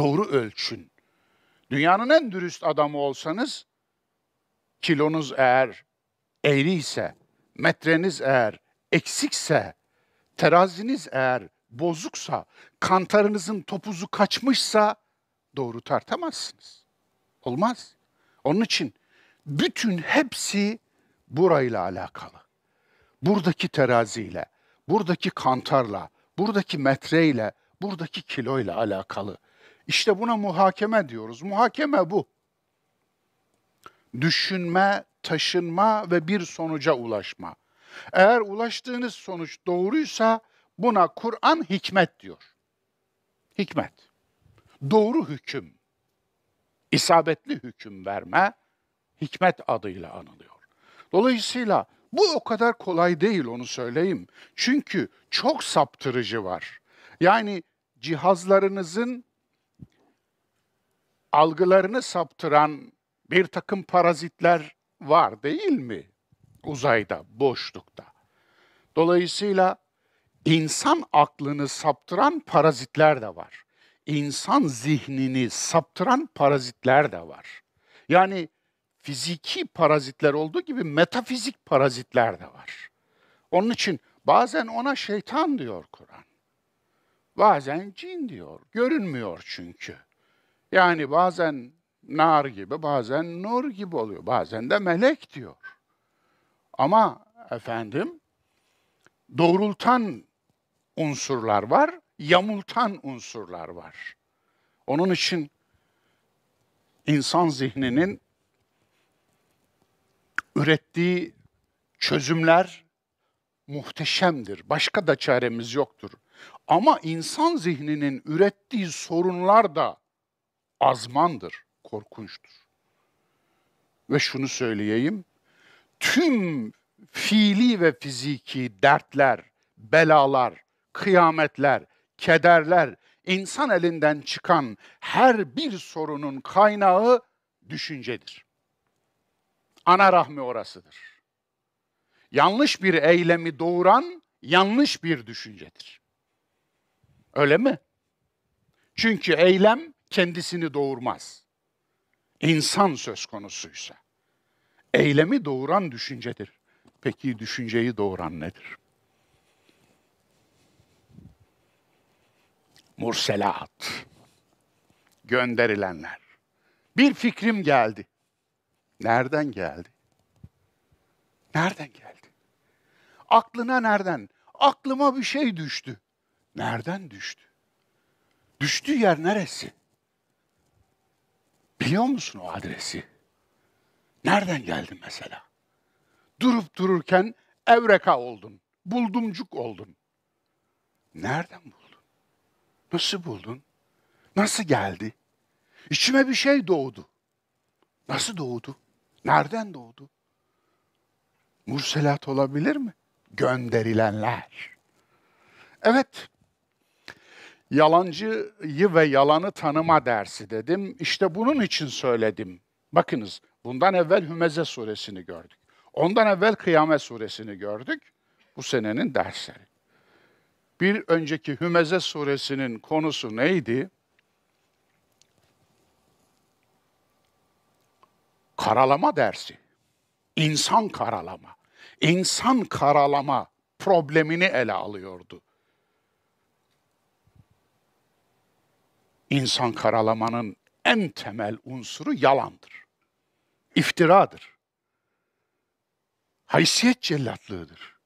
doğru ölçün. Dünyanın en dürüst adamı olsanız, kilonuz eğer eğri ise, metreniz eğer eksikse, teraziniz eğer bozuksa, kantarınızın topuzu kaçmışsa doğru tartamazsınız. Olmaz. Onun için bütün hepsi burayla alakalı. Buradaki teraziyle, buradaki kantarla, buradaki metreyle, buradaki kiloyla alakalı. İşte buna muhakeme diyoruz. Muhakeme bu. Düşünme, taşınma ve bir sonuca ulaşma. Eğer ulaştığınız sonuç doğruysa buna Kur'an hikmet diyor. Hikmet. Doğru hüküm, isabetli hüküm verme hikmet adıyla anılıyor. Dolayısıyla bu o kadar kolay değil onu söyleyeyim. Çünkü çok saptırıcı var. Yani cihazlarınızın algılarını saptıran bir takım parazitler var değil mi? Uzayda, boşlukta. Dolayısıyla insan aklını saptıran parazitler de var. İnsan zihnini saptıran parazitler de var. Yani fiziki parazitler olduğu gibi metafizik parazitler de var. Onun için bazen ona şeytan diyor Kur'an. Bazen cin diyor. Görünmüyor çünkü. Yani bazen nar gibi, bazen nur gibi oluyor. Bazen de melek diyor. Ama efendim doğrultan unsurlar var, yamultan unsurlar var. Onun için insan zihninin ürettiği çözümler muhteşemdir. Başka da çaremiz yoktur. Ama insan zihninin ürettiği sorunlar da azmandır, korkunçtur. Ve şunu söyleyeyim, tüm fiili ve fiziki dertler, belalar, kıyametler, kederler, insan elinden çıkan her bir sorunun kaynağı düşüncedir. Ana rahmi orasıdır. Yanlış bir eylemi doğuran yanlış bir düşüncedir. Öyle mi? Çünkü eylem kendisini doğurmaz. İnsan söz konusuysa. Eylemi doğuran düşüncedir. Peki düşünceyi doğuran nedir? Murselat. Gönderilenler. Bir fikrim geldi. Nereden geldi? Nereden geldi? Aklına nereden? Aklıma bir şey düştü. Nereden düştü? Düştüğü yer neresi? Biliyor musun o adresi? Nereden geldin mesela? Durup dururken evreka oldun. Buldumcuk oldun. Nereden buldun? Nasıl buldun? Nasıl geldi? İçime bir şey doğdu. Nasıl doğdu? Nereden doğdu? Murselat olabilir mi? Gönderilenler. Evet, yalancıyı ve yalanı tanıma dersi dedim. İşte bunun için söyledim. Bakınız bundan evvel Hümeze suresini gördük. Ondan evvel Kıyamet suresini gördük. Bu senenin dersleri. Bir önceki Hümeze suresinin konusu neydi? Karalama dersi. İnsan karalama. İnsan karalama problemini ele alıyordu. insan karalamanın en temel unsuru yalandır. İftiradır. Haysiyet cellatlığıdır.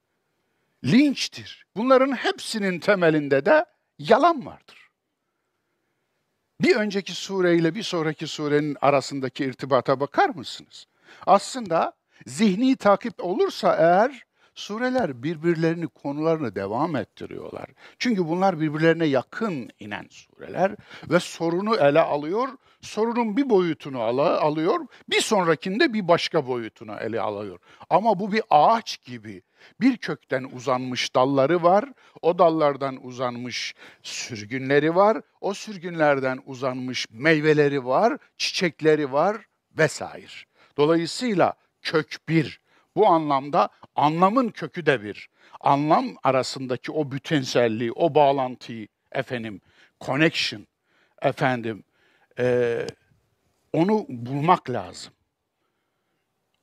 Linçtir. Bunların hepsinin temelinde de yalan vardır. Bir önceki sureyle bir sonraki surenin arasındaki irtibata bakar mısınız? Aslında zihni takip olursa eğer Sureler birbirlerini konularını devam ettiriyorlar. Çünkü bunlar birbirlerine yakın inen sureler ve sorunu ele alıyor, sorunun bir boyutunu ala, alıyor, bir sonrakinde bir başka boyutunu ele alıyor. Ama bu bir ağaç gibi bir kökten uzanmış dalları var, o dallardan uzanmış sürgünleri var, o sürgünlerden uzanmış meyveleri var, çiçekleri var vesaire. Dolayısıyla kök bir. Bu anlamda anlamın kökü de bir. Anlam arasındaki o bütünselliği, o bağlantıyı efendim, connection efendim, e, onu bulmak lazım.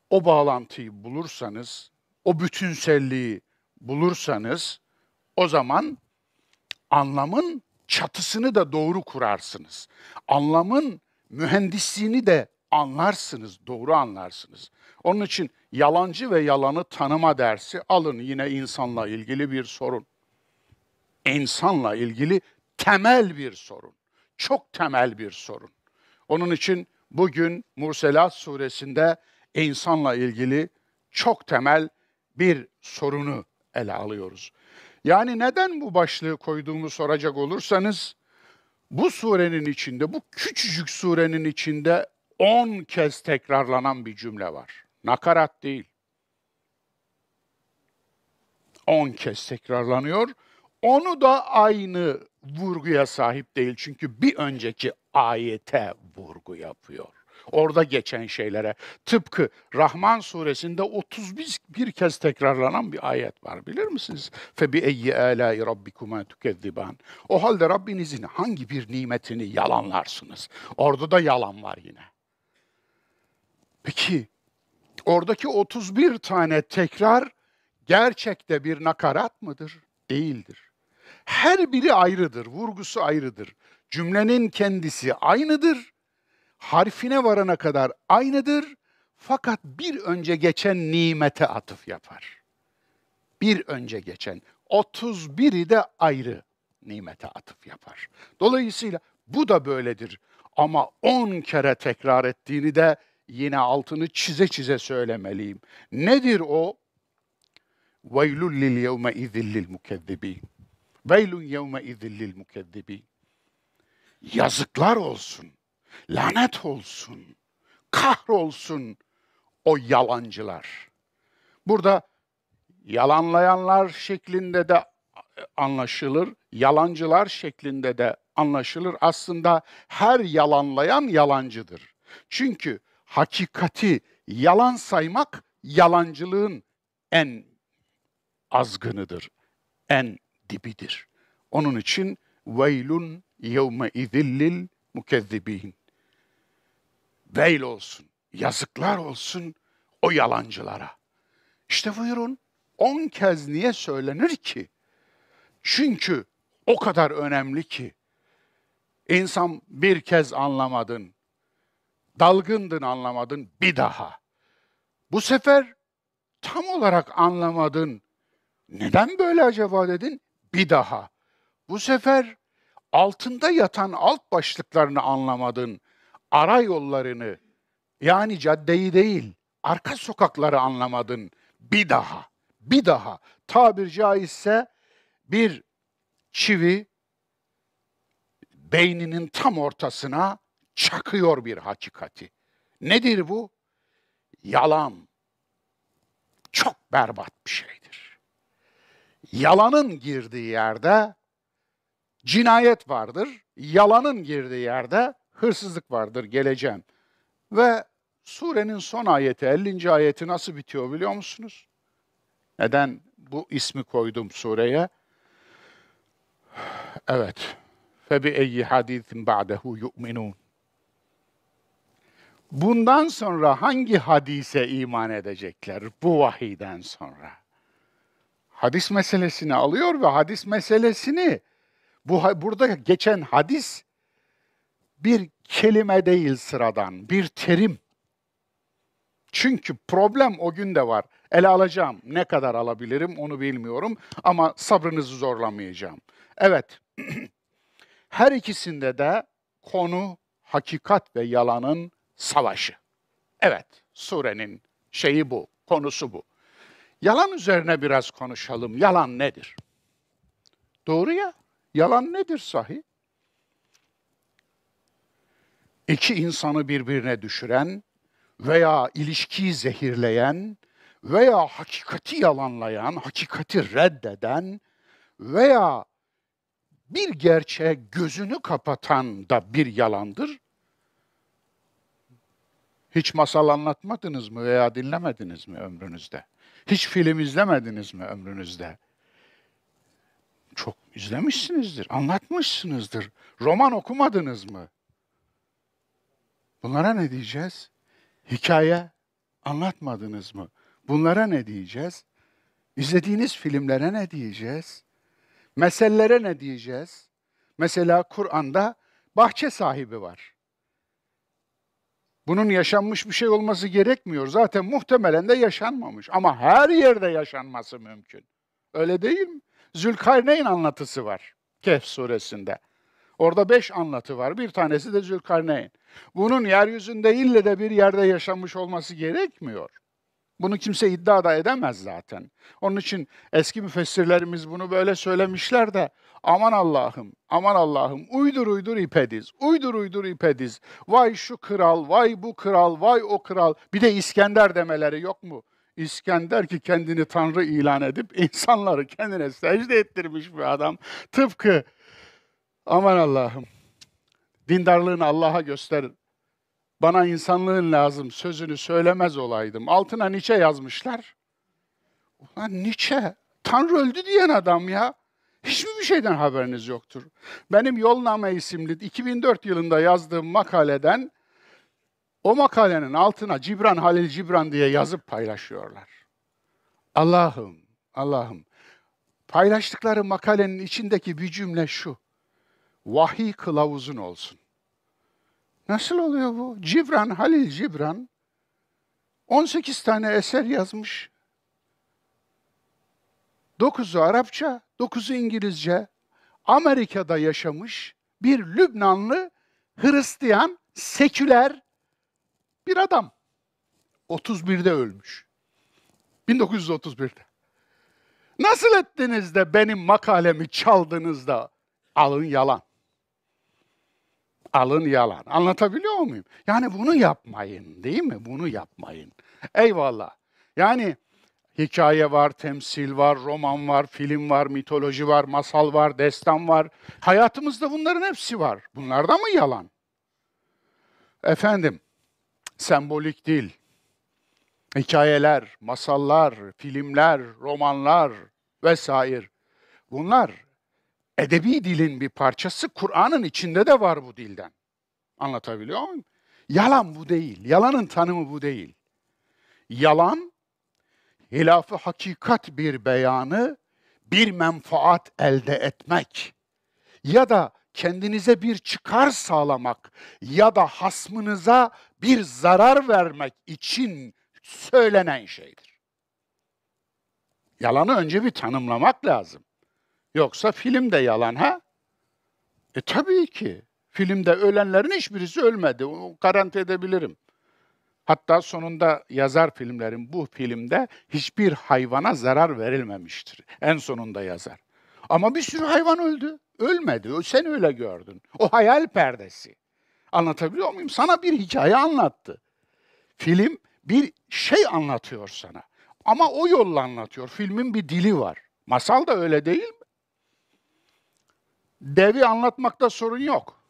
O bağlantıyı bulursanız, o bütünselliği bulursanız o zaman anlamın çatısını da doğru kurarsınız. Anlamın mühendisliğini de anlarsınız, doğru anlarsınız. Onun için yalancı ve yalanı tanıma dersi alın yine insanla ilgili bir sorun. İnsanla ilgili temel bir sorun. Çok temel bir sorun. Onun için bugün Murselat suresinde insanla ilgili çok temel bir sorunu ele alıyoruz. Yani neden bu başlığı koyduğumu soracak olursanız bu surenin içinde, bu küçücük surenin içinde 10 kez tekrarlanan bir cümle var. Nakarat değil. 10 kez tekrarlanıyor. Onu da aynı vurguya sahip değil. Çünkü bir önceki ayete vurgu yapıyor. Orada geçen şeylere tıpkı Rahman suresinde 31 bir kez tekrarlanan bir ayet var bilir misiniz? Fe bi eyyi alai rabbikuma tukezziban. O halde Rabbinizin hangi bir nimetini yalanlarsınız? Orada da yalan var yine. Peki oradaki 31 tane tekrar gerçekte bir nakarat mıdır? Değildir. Her biri ayrıdır, vurgusu ayrıdır. Cümlenin kendisi aynıdır. Harfine varana kadar aynıdır. Fakat bir önce geçen nimete atıf yapar. Bir önce geçen 31'i de ayrı nimete atıf yapar. Dolayısıyla bu da böyledir. Ama 10 kere tekrar ettiğini de yine altını çize çize söylemeliyim. Nedir o? وَيْلٌ لِلْيَوْمَ اِذِلْ لِلْمُكَذِّب۪ينَ وَيْلٌ يَوْمَ اِذِلْ لِلْمُكَذِّب۪ينَ Yazıklar olsun, lanet olsun, kahrolsun o yalancılar. Burada yalanlayanlar şeklinde de anlaşılır, yalancılar şeklinde de anlaşılır. Aslında her yalanlayan yalancıdır. Çünkü hakikati yalan saymak yalancılığın en azgınıdır, en dibidir. Onun için veylun yevme izillil mukezzibin. Veil olsun, yazıklar olsun o yalancılara. İşte buyurun, on kez niye söylenir ki? Çünkü o kadar önemli ki. insan bir kez anlamadın, dalgındın anlamadın bir daha. Bu sefer tam olarak anlamadın. Neden böyle acaba dedin? Bir daha. Bu sefer altında yatan alt başlıklarını anlamadın. Ara yollarını yani caddeyi değil, arka sokakları anlamadın. Bir daha, bir daha. Tabir caizse bir çivi beyninin tam ortasına çakıyor bir hakikati. Nedir bu? Yalan. Çok berbat bir şeydir. Yalanın girdiği yerde cinayet vardır. Yalanın girdiği yerde hırsızlık vardır. Geleceğim. Ve surenin son ayeti, 50. ayeti nasıl bitiyor biliyor musunuz? Neden bu ismi koydum sureye? Evet. Febi eyyi hadisin ba'dehu yu'minun. Bundan sonra hangi hadise iman edecekler bu vahiyden sonra? Hadis meselesini alıyor ve hadis meselesini bu burada geçen hadis bir kelime değil sıradan, bir terim. Çünkü problem o gün de var. Ele alacağım. Ne kadar alabilirim onu bilmiyorum ama sabrınızı zorlamayacağım. Evet. Her ikisinde de konu hakikat ve yalanın savaşı. Evet, surenin şeyi bu, konusu bu. Yalan üzerine biraz konuşalım. Yalan nedir? Doğru ya. Yalan nedir sahi? İki insanı birbirine düşüren veya ilişkiyi zehirleyen veya hakikati yalanlayan, hakikati reddeden veya bir gerçeğe gözünü kapatan da bir yalandır. Hiç masal anlatmadınız mı veya dinlemediniz mi ömrünüzde? Hiç film izlemediniz mi ömrünüzde? Çok izlemişsinizdir, anlatmışsınızdır. Roman okumadınız mı? Bunlara ne diyeceğiz? Hikaye anlatmadınız mı? Bunlara ne diyeceğiz? İzlediğiniz filmlere ne diyeceğiz? Meselelere ne diyeceğiz? Mesela Kur'an'da bahçe sahibi var. Bunun yaşanmış bir şey olması gerekmiyor. Zaten muhtemelen de yaşanmamış. Ama her yerde yaşanması mümkün. Öyle değil mi? Zülkarneyn anlatısı var Kehf suresinde. Orada beş anlatı var. Bir tanesi de Zülkarneyn. Bunun yeryüzünde ille de bir yerde yaşanmış olması gerekmiyor. Bunu kimse iddia da edemez zaten. Onun için eski müfessirlerimiz bunu böyle söylemişler de aman Allah'ım, aman Allah'ım uydur uydur ipediz, uydur uydur ipediz. Vay şu kral, vay bu kral, vay o kral. Bir de İskender demeleri yok mu? İskender ki kendini tanrı ilan edip insanları kendine secde ettirmiş bir adam. Tıpkı aman Allah'ım dindarlığını Allah'a gösterin bana insanlığın lazım sözünü söylemez olaydım. Altına Nietzsche yazmışlar. Ulan Nietzsche, Tanrı öldü diyen adam ya. Hiçbir şeyden haberiniz yoktur. Benim Yolname isimli 2004 yılında yazdığım makaleden o makalenin altına Cibran Halil Cibran diye yazıp paylaşıyorlar. Allah'ım, Allah'ım. Paylaştıkları makalenin içindeki bir cümle şu. Vahiy kılavuzun olsun. Nasıl oluyor bu? Cibran, Halil Cibran 18 tane eser yazmış. 9'u Arapça, 9'u İngilizce. Amerika'da yaşamış bir Lübnanlı Hristiyan, seküler bir adam. 31'de ölmüş. 1931'de. Nasıl ettiniz de benim makalemi çaldınız da alın yalan alın yalan. Anlatabiliyor muyum? Yani bunu yapmayın değil mi? Bunu yapmayın. Eyvallah. Yani hikaye var, temsil var, roman var, film var, mitoloji var, masal var, destan var. Hayatımızda bunların hepsi var. Bunlarda mı yalan? Efendim, sembolik dil, hikayeler, masallar, filmler, romanlar vesaire. Bunlar edebi dilin bir parçası. Kur'an'ın içinde de var bu dilden. Anlatabiliyor muyum? Yalan bu değil. Yalanın tanımı bu değil. Yalan, hilafı hakikat bir beyanı, bir menfaat elde etmek ya da kendinize bir çıkar sağlamak ya da hasmınıza bir zarar vermek için söylenen şeydir. Yalanı önce bir tanımlamak lazım. Yoksa film de yalan ha? E tabii ki. Filmde ölenlerin hiçbirisi ölmedi. Onu garanti edebilirim. Hatta sonunda yazar filmlerin bu filmde hiçbir hayvana zarar verilmemiştir. En sonunda yazar. Ama bir sürü hayvan öldü. Ölmedi. Sen öyle gördün. O hayal perdesi. Anlatabiliyor muyum? Sana bir hikaye anlattı. Film bir şey anlatıyor sana. Ama o yolla anlatıyor. Filmin bir dili var. Masal da öyle değil mi? Devi anlatmakta sorun yok.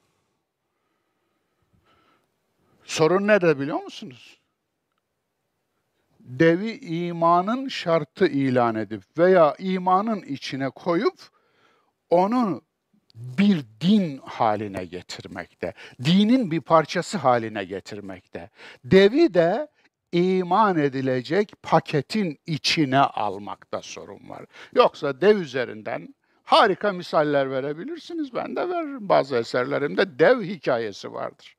Sorun ne de biliyor musunuz? Devi imanın şartı ilan edip veya imanın içine koyup onu bir din haline getirmekte. Dinin bir parçası haline getirmekte. Devi de iman edilecek paketin içine almakta sorun var. Yoksa dev üzerinden harika misaller verebilirsiniz. Ben de veririm. Bazı eserlerimde dev hikayesi vardır.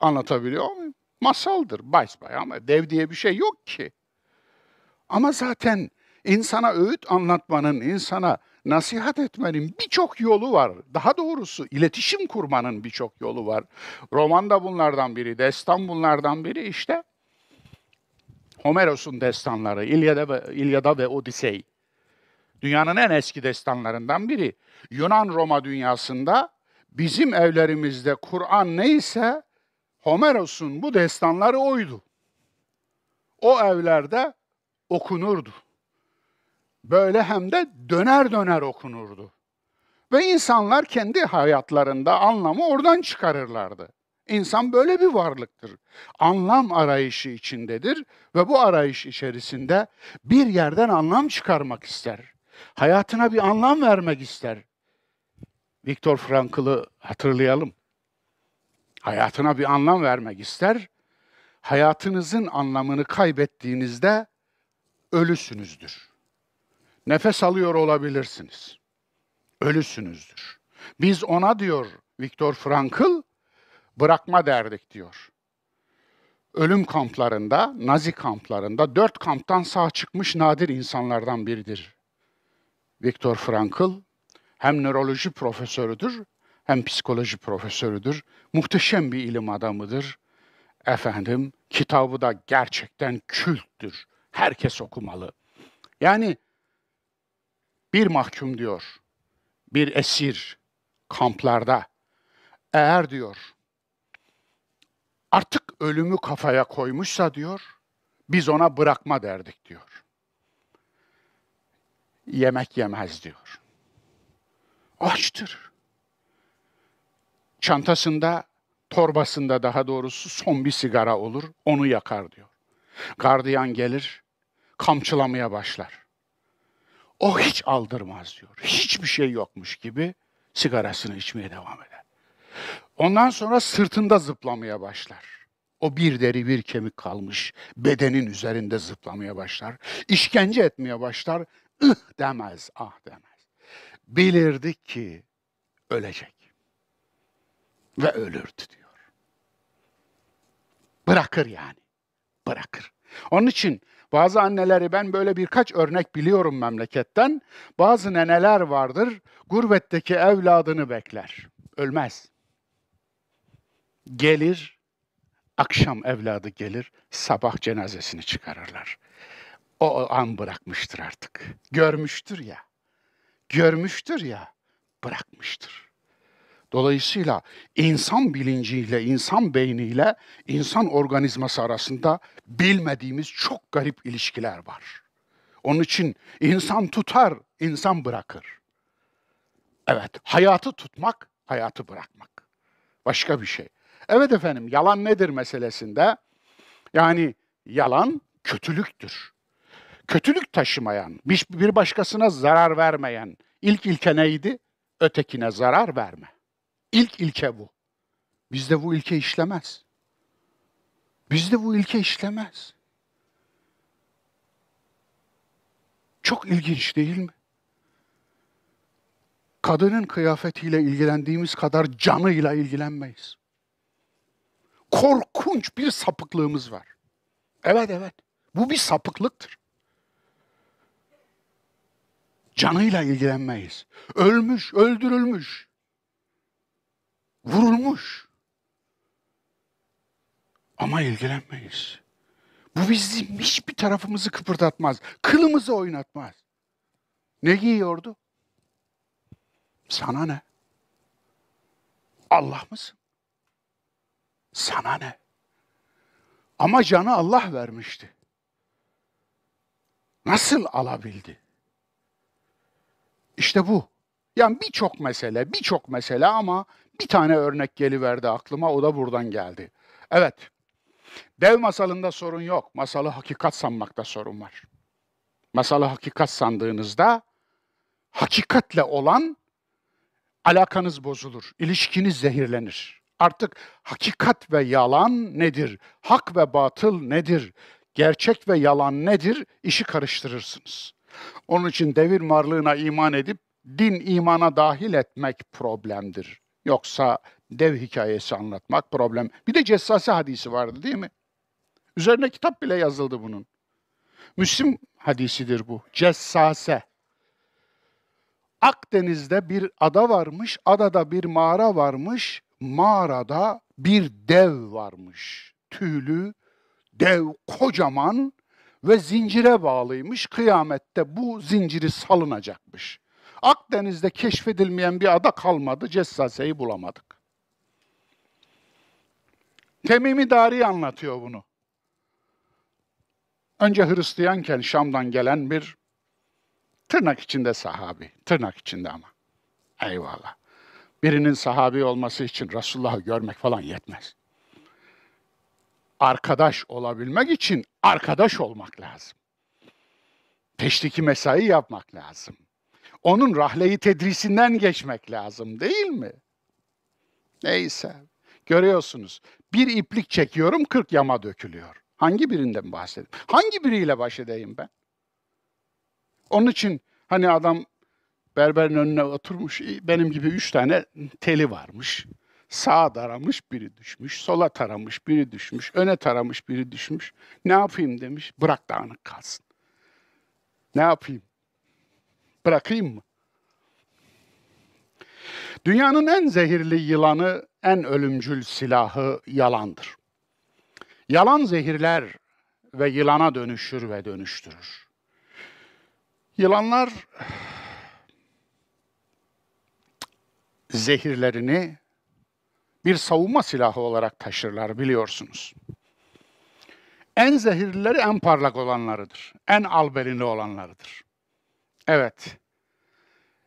Anlatabiliyor muyum? Masaldır basbaya ama dev diye bir şey yok ki. Ama zaten insana öğüt anlatmanın, insana nasihat etmenin birçok yolu var. Daha doğrusu iletişim kurmanın birçok yolu var. Roman da bunlardan biri, destan bunlardan biri işte. Homeros'un destanları, İlyada ve, İlyada ve Odisey. Dünyanın en eski destanlarından biri. Yunan-Roma dünyasında bizim evlerimizde Kur'an neyse Homeros'un bu destanları oydu. O evlerde okunurdu. Böyle hem de döner döner okunurdu. Ve insanlar kendi hayatlarında anlamı oradan çıkarırlardı. İnsan böyle bir varlıktır. Anlam arayışı içindedir ve bu arayış içerisinde bir yerden anlam çıkarmak ister. Hayatına bir anlam vermek ister. Viktor Frankl'ı hatırlayalım. Hayatına bir anlam vermek ister. Hayatınızın anlamını kaybettiğinizde ölüsünüzdür. Nefes alıyor olabilirsiniz. Ölüsünüzdür. Biz ona diyor Viktor Frankl bırakma derdik diyor. Ölüm kamplarında, Nazi kamplarında dört kamptan sağ çıkmış nadir insanlardan biridir Viktor Frankl hem nöroloji profesörüdür hem psikoloji profesörüdür. Muhteşem bir ilim adamıdır. Efendim kitabı da gerçekten külttür. Herkes okumalı. Yani bir mahkum diyor, bir esir kamplarda eğer diyor artık ölümü kafaya koymuşsa diyor biz ona bırakma derdik diyor yemek yemez diyor. Açtır. Çantasında, torbasında daha doğrusu son bir sigara olur, onu yakar diyor. Gardiyan gelir, kamçılamaya başlar. O hiç aldırmaz diyor. Hiçbir şey yokmuş gibi sigarasını içmeye devam eder. Ondan sonra sırtında zıplamaya başlar. O bir deri bir kemik kalmış bedenin üzerinde zıplamaya başlar. İşkence etmeye başlar ıh demez, ah demez. Bilirdi ki ölecek. Ve ölürdü diyor. Bırakır yani. Bırakır. Onun için bazı anneleri ben böyle birkaç örnek biliyorum memleketten. Bazı neneler vardır. Gurbetteki evladını bekler. Ölmez. Gelir, akşam evladı gelir, sabah cenazesini çıkarırlar o an bırakmıştır artık. Görmüştür ya. Görmüştür ya. Bırakmıştır. Dolayısıyla insan bilinciyle, insan beyniyle, insan organizması arasında bilmediğimiz çok garip ilişkiler var. Onun için insan tutar, insan bırakır. Evet, hayatı tutmak, hayatı bırakmak. Başka bir şey. Evet efendim, yalan nedir meselesinde? Yani yalan kötülüktür kötülük taşımayan, bir başkasına zarar vermeyen ilk ilke neydi? Ötekine zarar verme. İlk ilke bu. Bizde bu ilke işlemez. Bizde bu ilke işlemez. Çok ilginç değil mi? Kadının kıyafetiyle ilgilendiğimiz kadar canıyla ilgilenmeyiz. Korkunç bir sapıklığımız var. Evet evet. Bu bir sapıklıktır canıyla ilgilenmeyiz. Ölmüş, öldürülmüş, vurulmuş. Ama ilgilenmeyiz. Bu bizim hiçbir tarafımızı kıpırdatmaz. Kılımızı oynatmaz. Ne giyiyordu? Sana ne? Allah mısın? Sana ne? Ama canı Allah vermişti. Nasıl alabildi? İşte bu. Yani birçok mesele, birçok mesele ama bir tane örnek geliverdi aklıma, o da buradan geldi. Evet, dev masalında sorun yok, masalı hakikat sanmakta sorun var. Masalı hakikat sandığınızda, hakikatle olan alakanız bozulur, ilişkiniz zehirlenir. Artık hakikat ve yalan nedir? Hak ve batıl nedir? Gerçek ve yalan nedir? İşi karıştırırsınız. Onun için devir varlığına iman edip din imana dahil etmek problemdir. Yoksa dev hikayesi anlatmak problem. Bir de cessase hadisi vardı değil mi? Üzerine kitap bile yazıldı bunun. Müslim hadisidir bu. Cessase. Akdeniz'de bir ada varmış, adada bir mağara varmış, mağarada bir dev varmış. Tüylü, dev, kocaman ve zincire bağlıymış. Kıyamette bu zinciri salınacakmış. Akdeniz'de keşfedilmeyen bir ada kalmadı. Cessase'yi bulamadık. Temimi Dari anlatıyor bunu. Önce Hristiyanken Şam'dan gelen bir tırnak içinde sahabi. Tırnak içinde ama. Eyvallah. Birinin sahabi olması için Resulullah'ı görmek falan yetmez arkadaş olabilmek için arkadaş olmak lazım. Peşteki mesai yapmak lazım. Onun rahleyi tedrisinden geçmek lazım değil mi? Neyse. Görüyorsunuz. Bir iplik çekiyorum kırk yama dökülüyor. Hangi birinden bahsedeyim? Hangi biriyle baş edeyim ben? Onun için hani adam berberin önüne oturmuş benim gibi üç tane teli varmış sağa taramış biri düşmüş, sola taramış biri düşmüş, öne taramış biri düşmüş. Ne yapayım demiş, bırak dağınık kalsın. Ne yapayım? Bırakayım mı? Dünyanın en zehirli yılanı, en ölümcül silahı yalandır. Yalan zehirler ve yılana dönüşür ve dönüştürür. Yılanlar zehirlerini bir savunma silahı olarak taşırlar biliyorsunuz. En zehirlileri en parlak olanlarıdır. En alberinde olanlarıdır. Evet.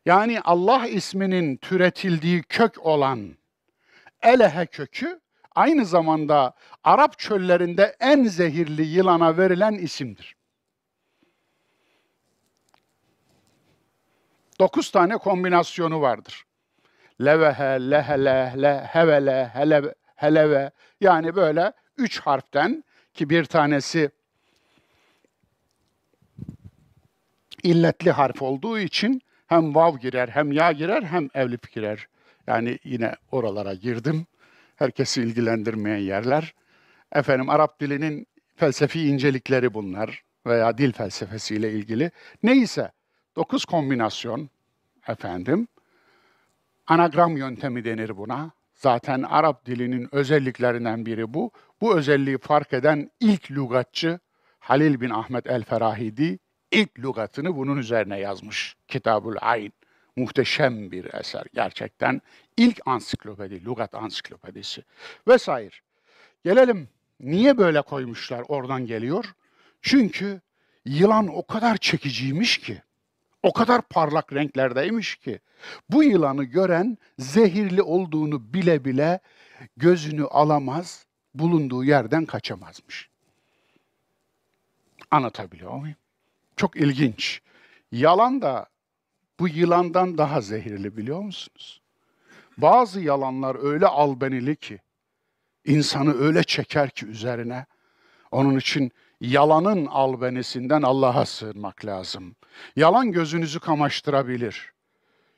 Yani Allah isminin türetildiği kök olan Elehe kökü aynı zamanda Arap çöllerinde en zehirli yılana verilen isimdir. Dokuz tane kombinasyonu vardır levehe, lehele, lehevele, hele, heleve. Yani böyle üç harften ki bir tanesi illetli harf olduğu için hem vav girer, hem ya girer, hem evlif girer. Yani yine oralara girdim. Herkesi ilgilendirmeyen yerler. Efendim Arap dilinin felsefi incelikleri bunlar veya dil felsefesiyle ilgili. Neyse dokuz kombinasyon efendim Anagram yöntemi denir buna. Zaten Arap dilinin özelliklerinden biri bu. Bu özelliği fark eden ilk lügatçı Halil bin Ahmet el-Ferahidi ilk lügatını bunun üzerine yazmış. Kitabul Ayn. Muhteşem bir eser gerçekten. İlk ansiklopedi, lügat ansiklopedisi vesaire. Gelelim niye böyle koymuşlar oradan geliyor? Çünkü yılan o kadar çekiciymiş ki o kadar parlak renklerdeymiş ki bu yılanı gören zehirli olduğunu bile bile gözünü alamaz, bulunduğu yerden kaçamazmış. Anlatabiliyor muyum? Çok ilginç. Yalan da bu yılandan daha zehirli biliyor musunuz? Bazı yalanlar öyle albenili ki, insanı öyle çeker ki üzerine. Onun için yalanın albenisinden Allah'a sığınmak lazım. Yalan gözünüzü kamaştırabilir.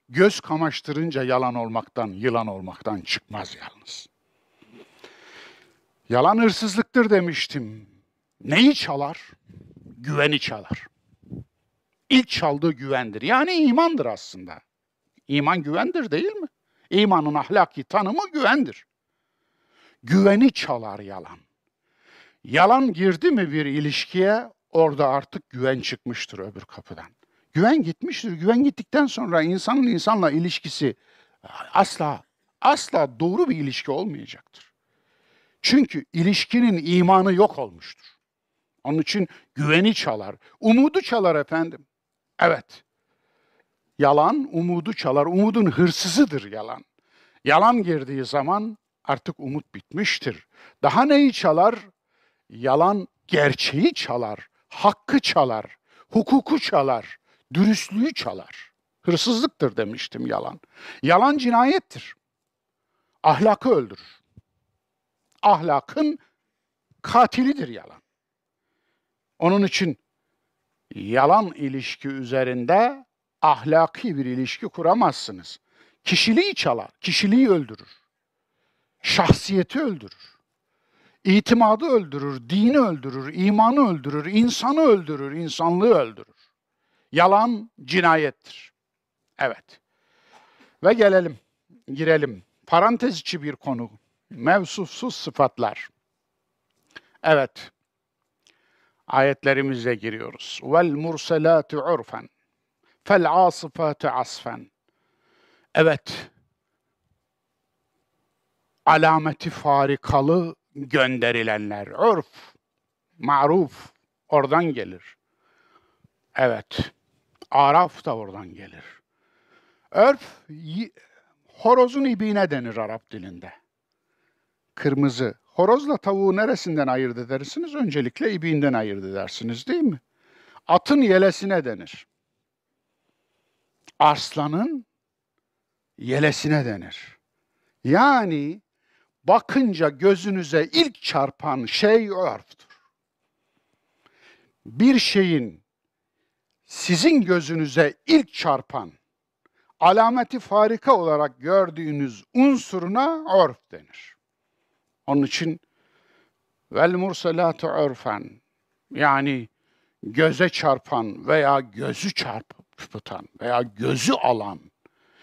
Göz kamaştırınca yalan olmaktan, yılan olmaktan çıkmaz yalnız. Yalan hırsızlıktır demiştim. Neyi çalar? Güveni çalar. İlk çaldığı güvendir. Yani imandır aslında. İman güvendir değil mi? İmanın ahlaki tanımı güvendir. Güveni çalar yalan. Yalan girdi mi bir ilişkiye orada artık güven çıkmıştır öbür kapıdan. Güven gitmiştir. Güven gittikten sonra insanın insanla ilişkisi e, asla asla doğru bir ilişki olmayacaktır. Çünkü ilişkinin imanı yok olmuştur. Onun için güveni çalar, umudu çalar efendim. Evet. Yalan umudu çalar. Umudun hırsızıdır yalan. Yalan girdiği zaman artık umut bitmiştir. Daha neyi çalar? Yalan gerçeği çalar, hakkı çalar, hukuku çalar, dürüstlüğü çalar. Hırsızlıktır demiştim yalan. Yalan cinayettir. Ahlakı öldürür. Ahlakın katilidir yalan. Onun için yalan ilişki üzerinde ahlaki bir ilişki kuramazsınız. Kişiliği çalar, kişiliği öldürür. Şahsiyeti öldürür. İtimadı öldürür, dini öldürür, imanı öldürür, insanı öldürür, insanlığı öldürür. Yalan cinayettir. Evet. Ve gelelim, girelim. Parantez içi bir konu. Mevsufsuz sıfatlar. Evet. Ayetlerimize giriyoruz. Vel murselatu urfen. Fel asifatu asfen. Evet alameti farikalı gönderilenler. Örf, maruf oradan gelir. Evet, araf da oradan gelir. Örf, horozun ibiğine denir Arap dilinde. Kırmızı. Horozla tavuğu neresinden ayırt edersiniz? Öncelikle ibiğinden ayırt edersiniz değil mi? Atın yelesine denir. Arslanın yelesine denir. Yani bakınca gözünüze ilk çarpan şey o Bir şeyin sizin gözünüze ilk çarpan, alameti farika olarak gördüğünüz unsuruna örf denir. Onun için vel mursalatu örfen yani göze çarpan veya gözü çarpıtan veya gözü alan,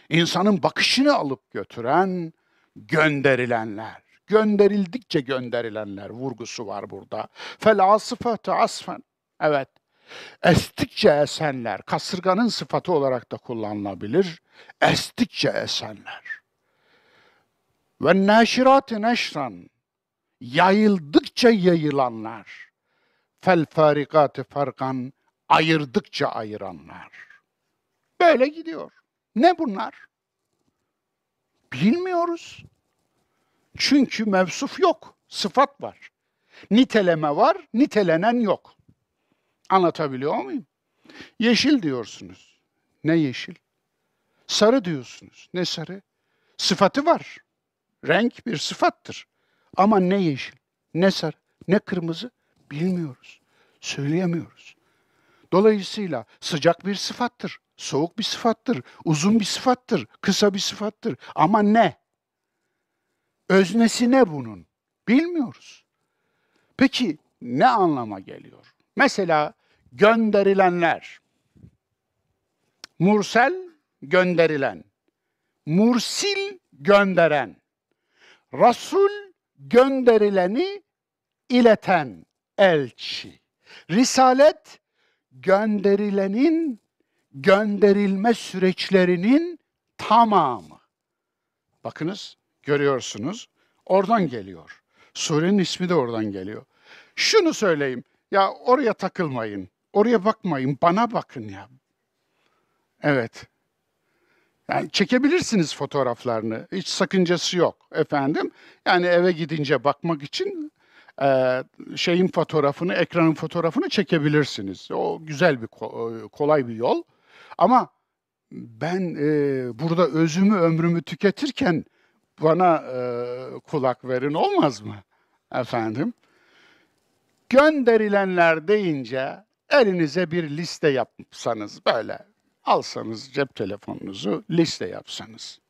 insanın bakışını alıp götüren gönderilenler. Gönderildikçe gönderilenler vurgusu var burada. Fel asıfete asfen. Evet. Estikçe esenler. Kasırganın sıfatı olarak da kullanılabilir. Estikçe esenler. Ve neşirati neşran. Yayıldıkça yayılanlar. Fel farikati farkan. Ayırdıkça ayıranlar. Böyle gidiyor. Ne bunlar? Bilmiyoruz. Çünkü mevsuf yok, sıfat var. Niteleme var, nitelenen yok. Anlatabiliyor muyum? Yeşil diyorsunuz. Ne yeşil? Sarı diyorsunuz. Ne sarı? Sıfatı var. Renk bir sıfattır. Ama ne yeşil, ne sarı, ne kırmızı bilmiyoruz. Söyleyemiyoruz. Dolayısıyla sıcak bir sıfattır, soğuk bir sıfattır, uzun bir sıfattır, kısa bir sıfattır. Ama ne? Öznesi ne bunun? Bilmiyoruz. Peki ne anlama geliyor? Mesela gönderilenler. Mursel gönderilen. Mursil gönderen. Rasul gönderileni ileten elçi. Risalet gönderilenin gönderilme süreçlerinin tamamı. Bakınız, görüyorsunuz. Oradan geliyor. Surenin ismi de oradan geliyor. Şunu söyleyeyim. Ya oraya takılmayın. Oraya bakmayın. Bana bakın ya. Evet. Yani çekebilirsiniz fotoğraflarını. Hiç sakıncası yok efendim. Yani eve gidince bakmak için e, şeyin fotoğrafını, ekranın fotoğrafını çekebilirsiniz. O güzel bir e, kolay bir yol. Ama ben e, burada özümü, ömrümü tüketirken bana e, kulak verin olmaz mı efendim? Gönderilenler deyince elinize bir liste yapsanız böyle alsanız cep telefonunuzu liste yapsanız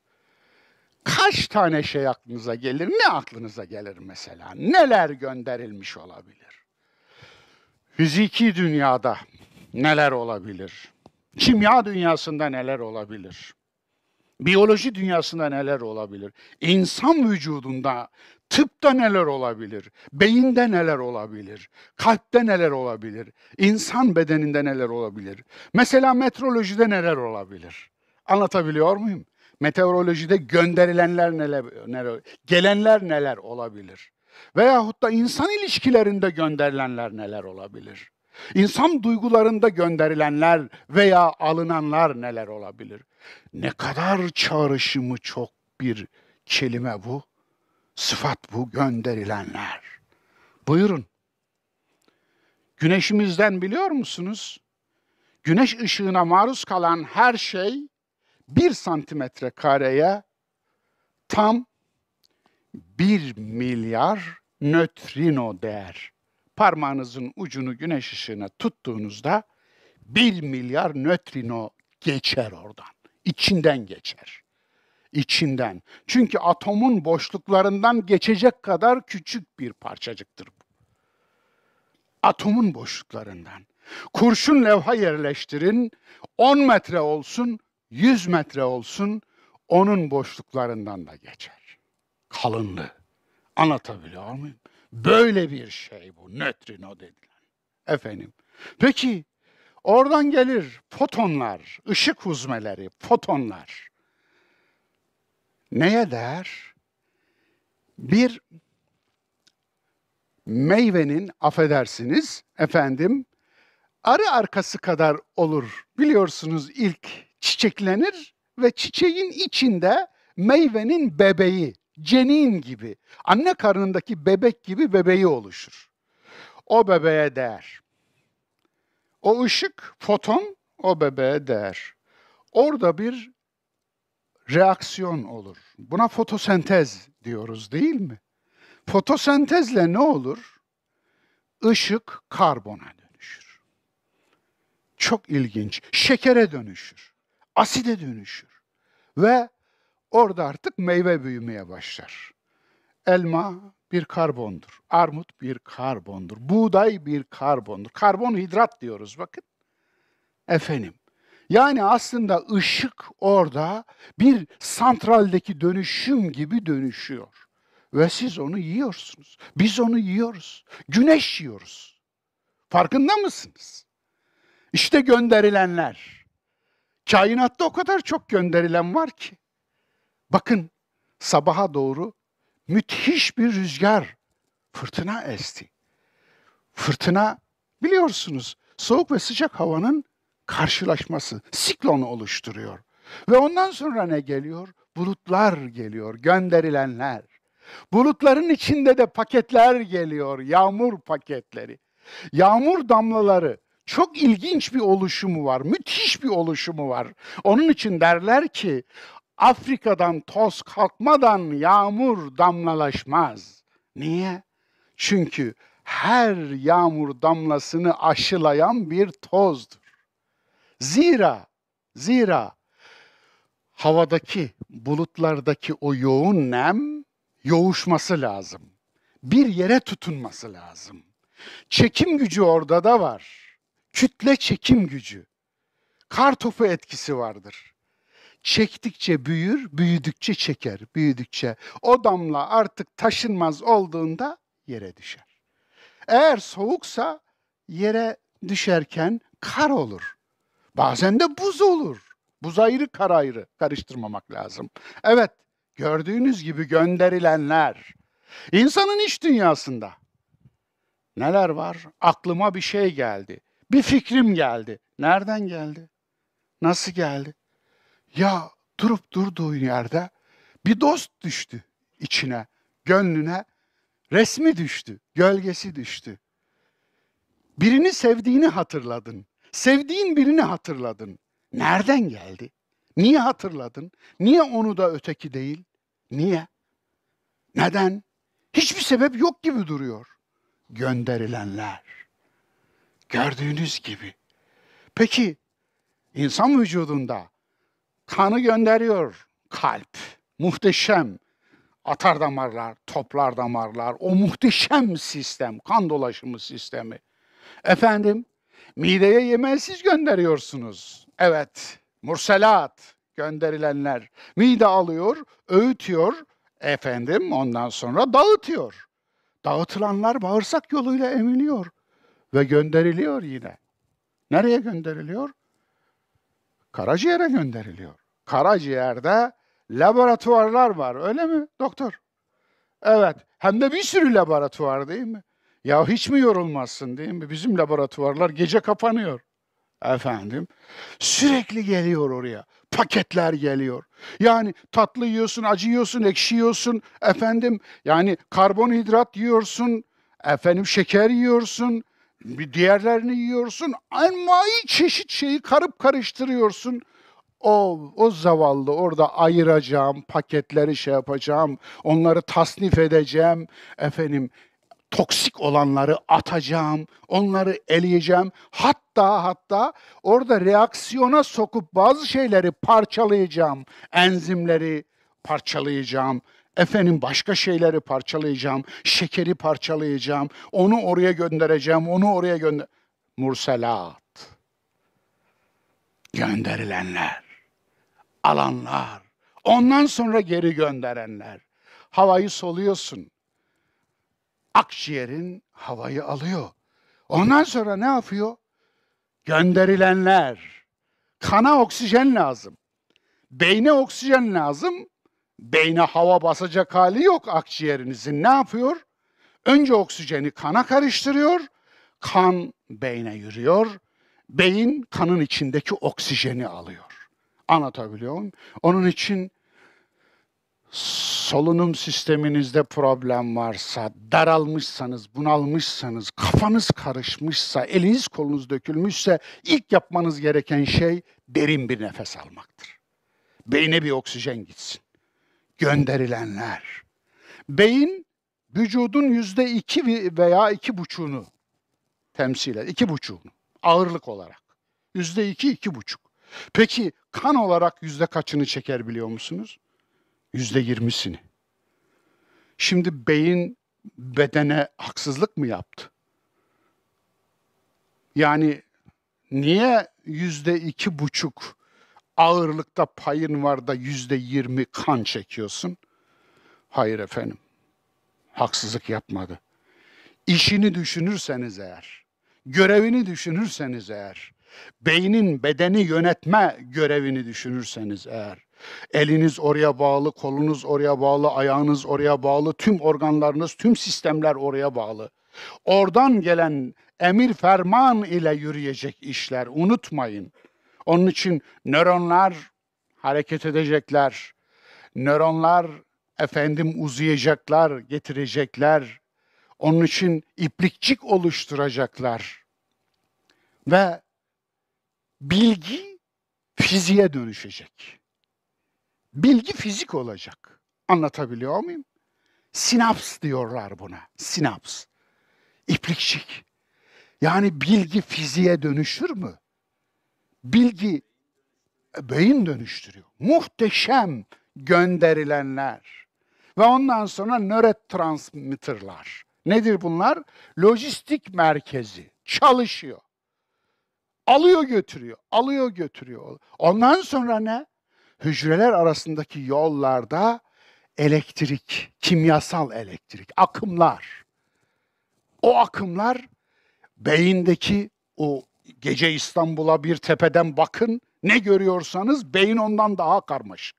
kaç tane şey aklınıza gelir? Ne aklınıza gelir mesela? Neler gönderilmiş olabilir? Fiziki dünyada neler olabilir? Kimya dünyasında neler olabilir? Biyoloji dünyasında neler olabilir? İnsan vücudunda, tıpta neler olabilir? Beyinde neler olabilir? Kalpte neler olabilir? İnsan bedeninde neler olabilir? Mesela metrolojide neler olabilir? Anlatabiliyor muyum? Meteorolojide gönderilenler neler, neler gelenler neler olabilir? Veyahut da insan ilişkilerinde gönderilenler neler olabilir? İnsan duygularında gönderilenler veya alınanlar neler olabilir? Ne kadar çağrışımı çok bir kelime bu. Sıfat bu gönderilenler. Buyurun. Güneşimizden biliyor musunuz? Güneş ışığına maruz kalan her şey bir santimetre kareye tam bir milyar nötrino değer. Parmağınızın ucunu güneş ışığına tuttuğunuzda bir milyar nötrino geçer oradan. İçinden geçer. İçinden. Çünkü atomun boşluklarından geçecek kadar küçük bir parçacıktır bu. Atomun boşluklarından. Kurşun levha yerleştirin, 10 metre olsun, 100 metre olsun onun boşluklarından da geçer. Kalınlığı. Anlatabiliyor muyum? Böyle bir şey bu nötrino dediler. Efendim. Peki oradan gelir fotonlar, ışık huzmeleri, fotonlar. Neye değer? Bir meyvenin affedersiniz efendim arı arkası kadar olur. Biliyorsunuz ilk çiçeklenir ve çiçeğin içinde meyvenin bebeği, cenin gibi, anne karnındaki bebek gibi bebeği oluşur. O bebeğe değer. O ışık, foton o bebeğe değer. Orada bir reaksiyon olur. Buna fotosentez diyoruz değil mi? Fotosentezle ne olur? Işık karbona dönüşür. Çok ilginç. Şekere dönüşür aside dönüşür. Ve orada artık meyve büyümeye başlar. Elma bir karbondur. Armut bir karbondur. Buğday bir karbondur. Karbonhidrat diyoruz bakın. Efendim. Yani aslında ışık orada bir santraldeki dönüşüm gibi dönüşüyor. Ve siz onu yiyorsunuz. Biz onu yiyoruz. Güneş yiyoruz. Farkında mısınız? İşte gönderilenler. Kainatta o kadar çok gönderilen var ki. Bakın sabaha doğru müthiş bir rüzgar, fırtına esti. Fırtına biliyorsunuz soğuk ve sıcak havanın karşılaşması, siklon oluşturuyor. Ve ondan sonra ne geliyor? Bulutlar geliyor, gönderilenler. Bulutların içinde de paketler geliyor, yağmur paketleri. Yağmur damlaları çok ilginç bir oluşumu var, müthiş bir oluşumu var. Onun için derler ki Afrika'dan toz kalkmadan yağmur damlalaşmaz. Niye? Çünkü her yağmur damlasını aşılayan bir tozdur. Zira, zira havadaki, bulutlardaki o yoğun nem yoğuşması lazım. Bir yere tutunması lazım. Çekim gücü orada da var kütle çekim gücü. Kar topu etkisi vardır. Çektikçe büyür, büyüdükçe çeker, büyüdükçe. O damla artık taşınmaz olduğunda yere düşer. Eğer soğuksa yere düşerken kar olur. Bazen de buz olur. Buz ayrı, kar ayrı. Karıştırmamak lazım. Evet, gördüğünüz gibi gönderilenler. insanın iç dünyasında neler var? Aklıma bir şey geldi. Bir fikrim geldi. Nereden geldi? Nasıl geldi? Ya durup durduğu yerde bir dost düştü içine, gönlüne. Resmi düştü, gölgesi düştü. Birini sevdiğini hatırladın. Sevdiğin birini hatırladın. Nereden geldi? Niye hatırladın? Niye onu da öteki değil? Niye? Neden? Hiçbir sebep yok gibi duruyor. Gönderilenler. Gördüğünüz gibi. Peki insan vücudunda kanı gönderiyor kalp. Muhteşem atar damarlar, toplar damarlar, o muhteşem sistem, kan dolaşımı sistemi. Efendim, mideye yemelsiz gönderiyorsunuz. Evet, murselat gönderilenler. Mide alıyor, öğütüyor, efendim ondan sonra dağıtıyor. Dağıtılanlar bağırsak yoluyla emiliyor. Ve gönderiliyor yine. Nereye gönderiliyor? Karaciğere gönderiliyor. Karaciğerde laboratuvarlar var öyle mi doktor? Evet hem de bir sürü laboratuvar değil mi? Ya hiç mi yorulmazsın değil mi? Bizim laboratuvarlar gece kapanıyor. Efendim sürekli geliyor oraya. Paketler geliyor. Yani tatlı yiyorsun, acı yiyorsun, ekşi yiyorsun. Efendim yani karbonhidrat yiyorsun. Efendim şeker yiyorsun. Bir diğerlerini yiyorsun. Envai çeşit şeyi karıp karıştırıyorsun. O, o zavallı orada ayıracağım, paketleri şey yapacağım, onları tasnif edeceğim. Efendim toksik olanları atacağım, onları eleyeceğim. Hatta hatta orada reaksiyona sokup bazı şeyleri parçalayacağım. Enzimleri parçalayacağım. Efendim başka şeyleri parçalayacağım, şekeri parçalayacağım, onu oraya göndereceğim, onu oraya gönder. Murselat. Gönderilenler, alanlar, ondan sonra geri gönderenler. Havayı soluyorsun. Akciğerin havayı alıyor. Ondan sonra ne yapıyor? Gönderilenler. Kana oksijen lazım. Beyne oksijen lazım. Beyne hava basacak hali yok akciğerinizin. Ne yapıyor? Önce oksijeni kana karıştırıyor, kan beyne yürüyor, beyin kanın içindeki oksijeni alıyor. Anlatabiliyor muyum? Onun için solunum sisteminizde problem varsa, daralmışsanız, bunalmışsanız, kafanız karışmışsa, eliniz kolunuz dökülmüşse ilk yapmanız gereken şey derin bir nefes almaktır. Beyne bir oksijen gitsin gönderilenler. Beyin vücudun yüzde iki veya iki buçuğunu temsil eder. İki buçuğunu ağırlık olarak. Yüzde iki, iki buçuk. Peki kan olarak yüzde kaçını çeker biliyor musunuz? Yüzde yirmisini. Şimdi beyin bedene haksızlık mı yaptı? Yani niye yüzde iki buçuk ağırlıkta payın var da yüzde yirmi kan çekiyorsun. Hayır efendim, haksızlık yapmadı. İşini düşünürseniz eğer, görevini düşünürseniz eğer, beynin bedeni yönetme görevini düşünürseniz eğer, eliniz oraya bağlı, kolunuz oraya bağlı, ayağınız oraya bağlı, tüm organlarınız, tüm sistemler oraya bağlı. Oradan gelen emir ferman ile yürüyecek işler unutmayın. Onun için nöronlar hareket edecekler. Nöronlar efendim uzayacaklar, getirecekler. Onun için iplikçik oluşturacaklar. Ve bilgi fiziğe dönüşecek. Bilgi fizik olacak. Anlatabiliyor muyum? Sinaps diyorlar buna. Sinaps. İplikçik. Yani bilgi fiziğe dönüşür mü? bilgi e, beyin dönüştürüyor. Muhteşem gönderilenler ve ondan sonra nörotransmitterlar. Nedir bunlar? Lojistik merkezi çalışıyor. Alıyor götürüyor, alıyor götürüyor. Ondan sonra ne? Hücreler arasındaki yollarda elektrik, kimyasal elektrik, akımlar. O akımlar beyindeki o gece İstanbul'a bir tepeden bakın. Ne görüyorsanız beyin ondan daha karmaşık.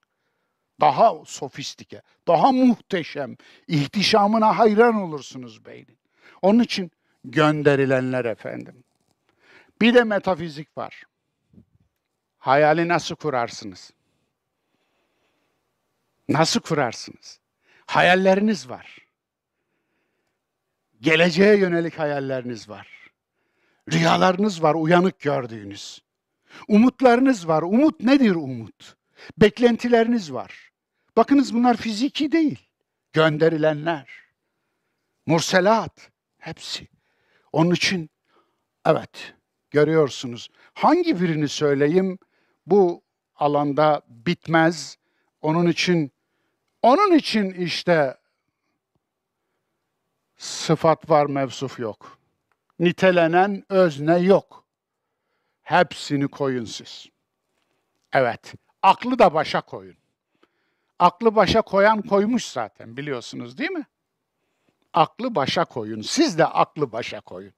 Daha sofistike, daha muhteşem. İhtişamına hayran olursunuz beynin. Onun için gönderilenler efendim. Bir de metafizik var. Hayali nasıl kurarsınız? Nasıl kurarsınız? Hayalleriniz var. Geleceğe yönelik hayalleriniz var Rüyalarınız var uyanık gördüğünüz. Umutlarınız var. Umut nedir umut? Beklentileriniz var. Bakınız bunlar fiziki değil. Gönderilenler, murselat hepsi. Onun için evet görüyorsunuz. Hangi birini söyleyeyim bu alanda bitmez. Onun için onun için işte sıfat var, mevsuf yok.'' nitelenen özne yok. Hepsini koyun siz. Evet, aklı da başa koyun. Aklı başa koyan koymuş zaten biliyorsunuz değil mi? Aklı başa koyun. Siz de aklı başa koyun.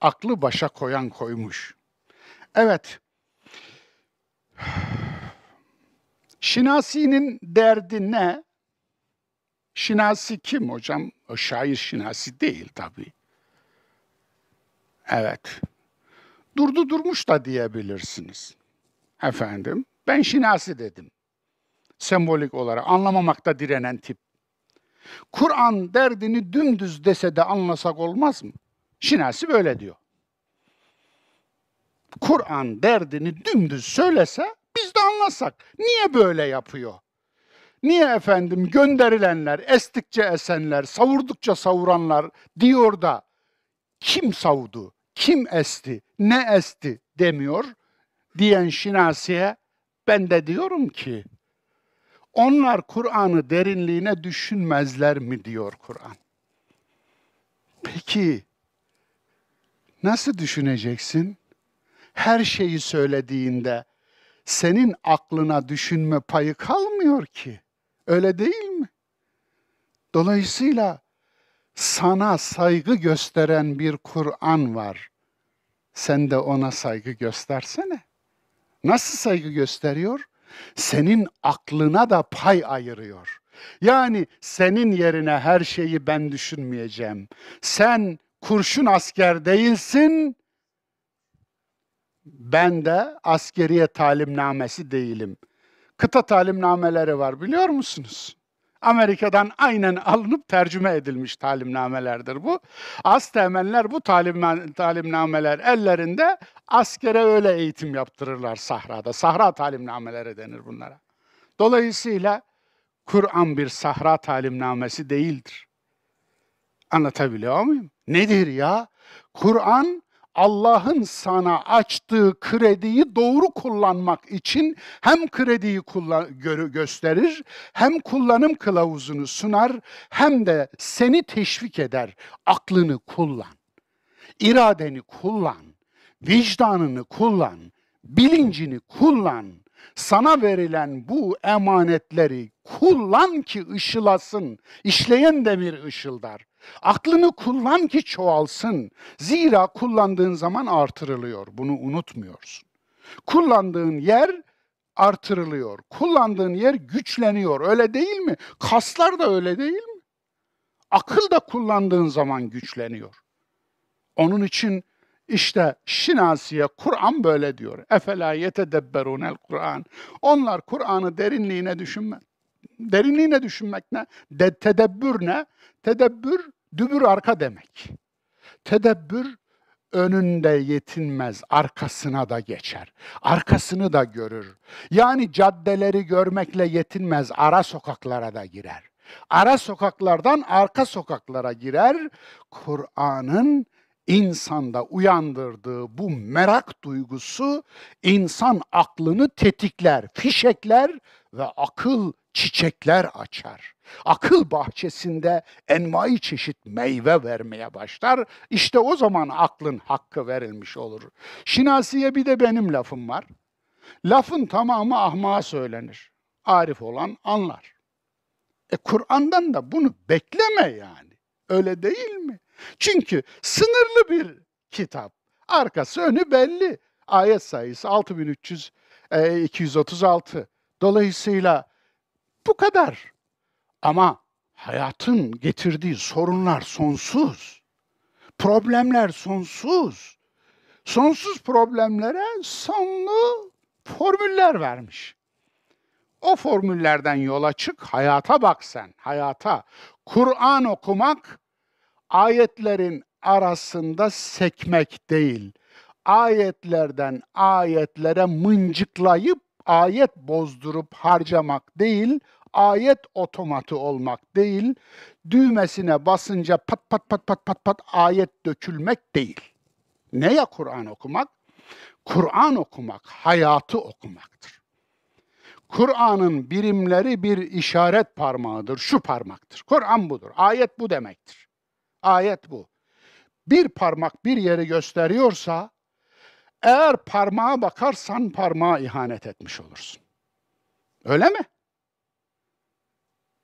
Aklı başa koyan koymuş. Evet. Şinasi'nin derdi ne? Şinasi kim hocam? O şair Şinasi değil tabii. Evet. Durdu durmuş da diyebilirsiniz. Efendim, ben şinasi dedim. Sembolik olarak anlamamakta direnen tip. Kur'an derdini dümdüz dese de anlasak olmaz mı? Şinasi böyle diyor. Kur'an derdini dümdüz söylese biz de anlasak. Niye böyle yapıyor? Niye efendim gönderilenler, estikçe esenler, savurdukça savuranlar diyor da kim savdu? kim esti, ne esti demiyor diyen Şinasi'ye ben de diyorum ki onlar Kur'an'ı derinliğine düşünmezler mi diyor Kur'an. Peki nasıl düşüneceksin? Her şeyi söylediğinde senin aklına düşünme payı kalmıyor ki. Öyle değil mi? Dolayısıyla sana saygı gösteren bir Kur'an var. Sen de ona saygı göstersene. Nasıl saygı gösteriyor? Senin aklına da pay ayırıyor. Yani senin yerine her şeyi ben düşünmeyeceğim. Sen kurşun asker değilsin. Ben de askeriye talimnamesi değilim. Kıta talimnameleri var biliyor musunuz? Amerika'dan aynen alınıp tercüme edilmiş talimnamelerdir bu. Aztemenler bu talim, talimnameler ellerinde askere öyle eğitim yaptırırlar sahrada. Sahra talimnameleri denir bunlara. Dolayısıyla Kur'an bir sahra talimnamesi değildir. Anlatabiliyor muyum? Nedir ya? Kur'an Allah'ın sana açtığı krediyi doğru kullanmak için hem krediyi kullan gösterir, hem kullanım kılavuzunu sunar, hem de seni teşvik eder. Aklını kullan, iradeni kullan, vicdanını kullan, bilincini kullan. Sana verilen bu emanetleri kullan ki ışılasın. İşleyen demir ışıldar. Aklını kullan ki çoğalsın. Zira kullandığın zaman artırılıyor. Bunu unutmuyorsun. Kullandığın yer artırılıyor. Kullandığın yer güçleniyor. Öyle değil mi? Kaslar da öyle değil mi? Akıl da kullandığın zaman güçleniyor. Onun için işte Şinasiye Kur'an böyle diyor. Efela yetedebberunel Kur'an. Onlar Kur'an'ı derinliğine düşünmez. Derinliğine düşünmek ne? De, tedebbür ne? Tedebbür Dübür arka demek. Tedebbür önünde yetinmez, arkasına da geçer. Arkasını da görür. Yani caddeleri görmekle yetinmez, ara sokaklara da girer. Ara sokaklardan arka sokaklara girer. Kur'an'ın insanda uyandırdığı bu merak duygusu insan aklını tetikler, fişekler ve akıl çiçekler açar. Akıl bahçesinde envai çeşit meyve vermeye başlar. İşte o zaman aklın hakkı verilmiş olur. Şinasi'ye bir de benim lafım var. Lafın tamamı ahmağa söylenir. Arif olan anlar. E Kur'an'dan da bunu bekleme yani. Öyle değil mi? Çünkü sınırlı bir kitap. Arkası önü belli. Ayet sayısı 6336. E, Dolayısıyla bu kadar. Ama hayatın getirdiği sorunlar sonsuz. Problemler sonsuz. Sonsuz problemlere sonlu formüller vermiş. O formüllerden yola çık, hayata bak sen, hayata. Kur'an okumak, ayetlerin arasında sekmek değil. Ayetlerden ayetlere mıncıklayıp, ayet bozdurup harcamak değil, ayet otomatı olmak değil, düğmesine basınca pat pat pat pat pat pat ayet dökülmek değil. Ne ya Kur'an okumak? Kur'an okumak hayatı okumaktır. Kur'an'ın birimleri bir işaret parmağıdır, şu parmaktır. Kur'an budur, ayet bu demektir. Ayet bu. Bir parmak bir yeri gösteriyorsa, eğer parmağa bakarsan parmağa ihanet etmiş olursun. Öyle mi?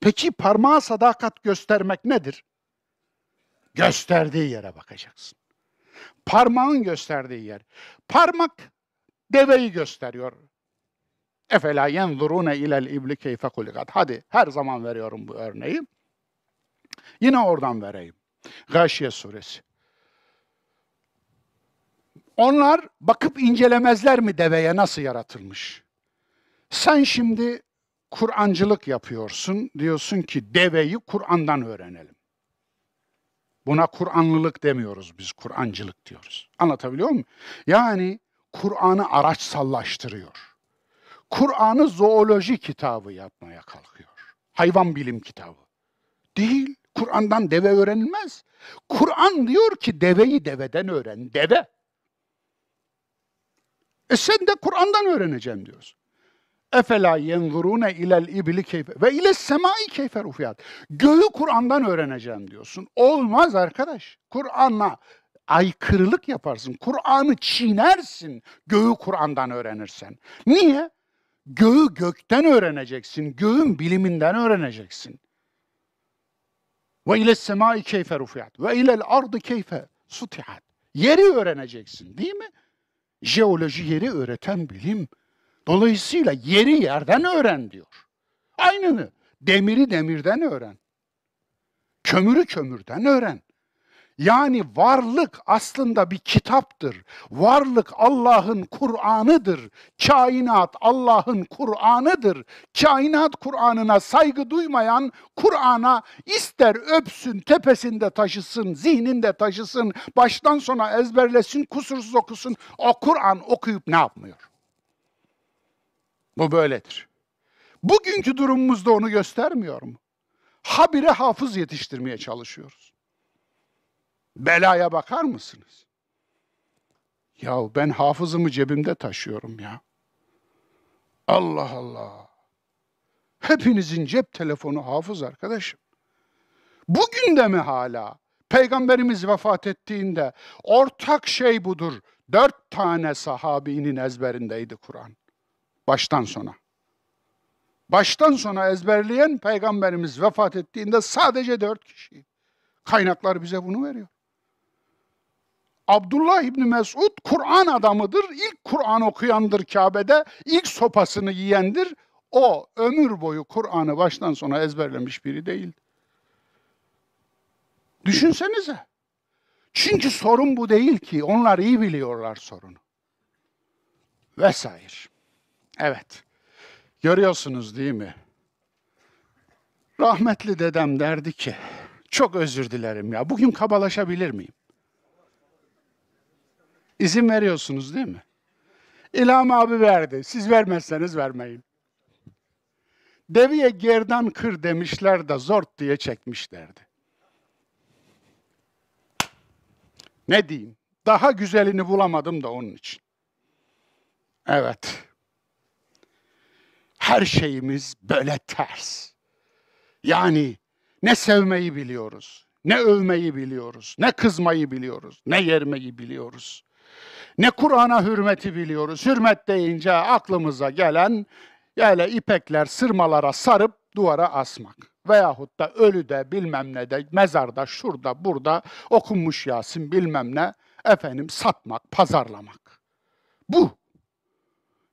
Peki parmağa sadakat göstermek nedir? Gösterdiği yere bakacaksın. Parmağın gösterdiği yer. Parmak deveyi gösteriyor. Efela yenzurune ilel ibli keyfe kulikat. Hadi her zaman veriyorum bu örneği. Yine oradan vereyim. Gâşiye suresi. Onlar bakıp incelemezler mi deveye nasıl yaratılmış? Sen şimdi Kur'ancılık yapıyorsun. Diyorsun ki deveyi Kur'an'dan öğrenelim. Buna Kur'anlılık demiyoruz biz, Kur'ancılık diyoruz. Anlatabiliyor muyum? Yani Kur'an'ı araç sallaştırıyor. Kur'an'ı zooloji kitabı yapmaya kalkıyor. Hayvan bilim kitabı. Değil. Kur'an'dan deve öğrenilmez. Kur'an diyor ki deveyi deveden öğren. Deve. E sen de Kur'an'dan öğreneceğim diyorsun. Efela yengurune ilel ibli keyfe ve ile semai keyfe rufiyat. Göğü Kur'an'dan öğreneceğim diyorsun. Olmaz arkadaş. Kur'an'la aykırılık yaparsın. Kur'an'ı çiğnersin göğü Kur'an'dan öğrenirsen. Niye? Göğü gökten öğreneceksin. Göğün biliminden öğreneceksin. Ve ile semai keyfe rufiyat. Ve ile ardı keyfe sutihat. Yeri öğreneceksin değil mi? Jeoloji yeri öğreten bilim. Dolayısıyla yeri yerden öğren diyor. Aynını. Demiri demirden öğren. Kömürü kömürden öğren. Yani varlık aslında bir kitaptır. Varlık Allah'ın Kur'an'ıdır. Kainat Allah'ın Kur'an'ıdır. Kainat Kur'an'ına saygı duymayan Kur'an'a ister öpsün, tepesinde taşısın, zihninde taşısın, baştan sona ezberlesin, kusursuz okusun. O Kur'an okuyup ne yapmıyor? Bu böyledir. Bugünkü durumumuzda onu göstermiyor mu? Habire hafız yetiştirmeye çalışıyoruz. Belaya bakar mısınız? Ya ben hafızımı cebimde taşıyorum ya. Allah Allah. Hepinizin cep telefonu hafız arkadaşım. Bugün de mi hala? Peygamberimiz vefat ettiğinde ortak şey budur. Dört tane sahabinin ezberindeydi Kur'an. Baştan sona. Baştan sona ezberleyen peygamberimiz vefat ettiğinde sadece dört kişi. Kaynaklar bize bunu veriyor. Abdullah İbni Mesud Kur'an adamıdır. İlk Kur'an okuyandır Kabe'de. İlk sopasını yiyendir. O ömür boyu Kur'an'ı baştan sona ezberlemiş biri değil. Düşünsenize. Çünkü sorun bu değil ki. Onlar iyi biliyorlar sorunu. Vesair. Evet. Görüyorsunuz değil mi? Rahmetli dedem derdi ki, çok özür dilerim ya. Bugün kabalaşabilir miyim? İzin veriyorsunuz değil mi? İlham abi verdi. Siz vermezseniz vermeyin. Deviye gerdan kır demişler de zort diye çekmişlerdi. Ne diyeyim? Daha güzelini bulamadım da onun için. Evet her şeyimiz böyle ters. Yani ne sevmeyi biliyoruz, ne övmeyi biliyoruz, ne kızmayı biliyoruz, ne yermeyi biliyoruz. Ne Kur'an'a hürmeti biliyoruz. Hürmet deyince aklımıza gelen yani ipekler sırmalara sarıp duvara asmak. Veyahut da ölüde bilmem ne de mezarda şurada burada okunmuş Yasin bilmem ne efendim satmak, pazarlamak. Bu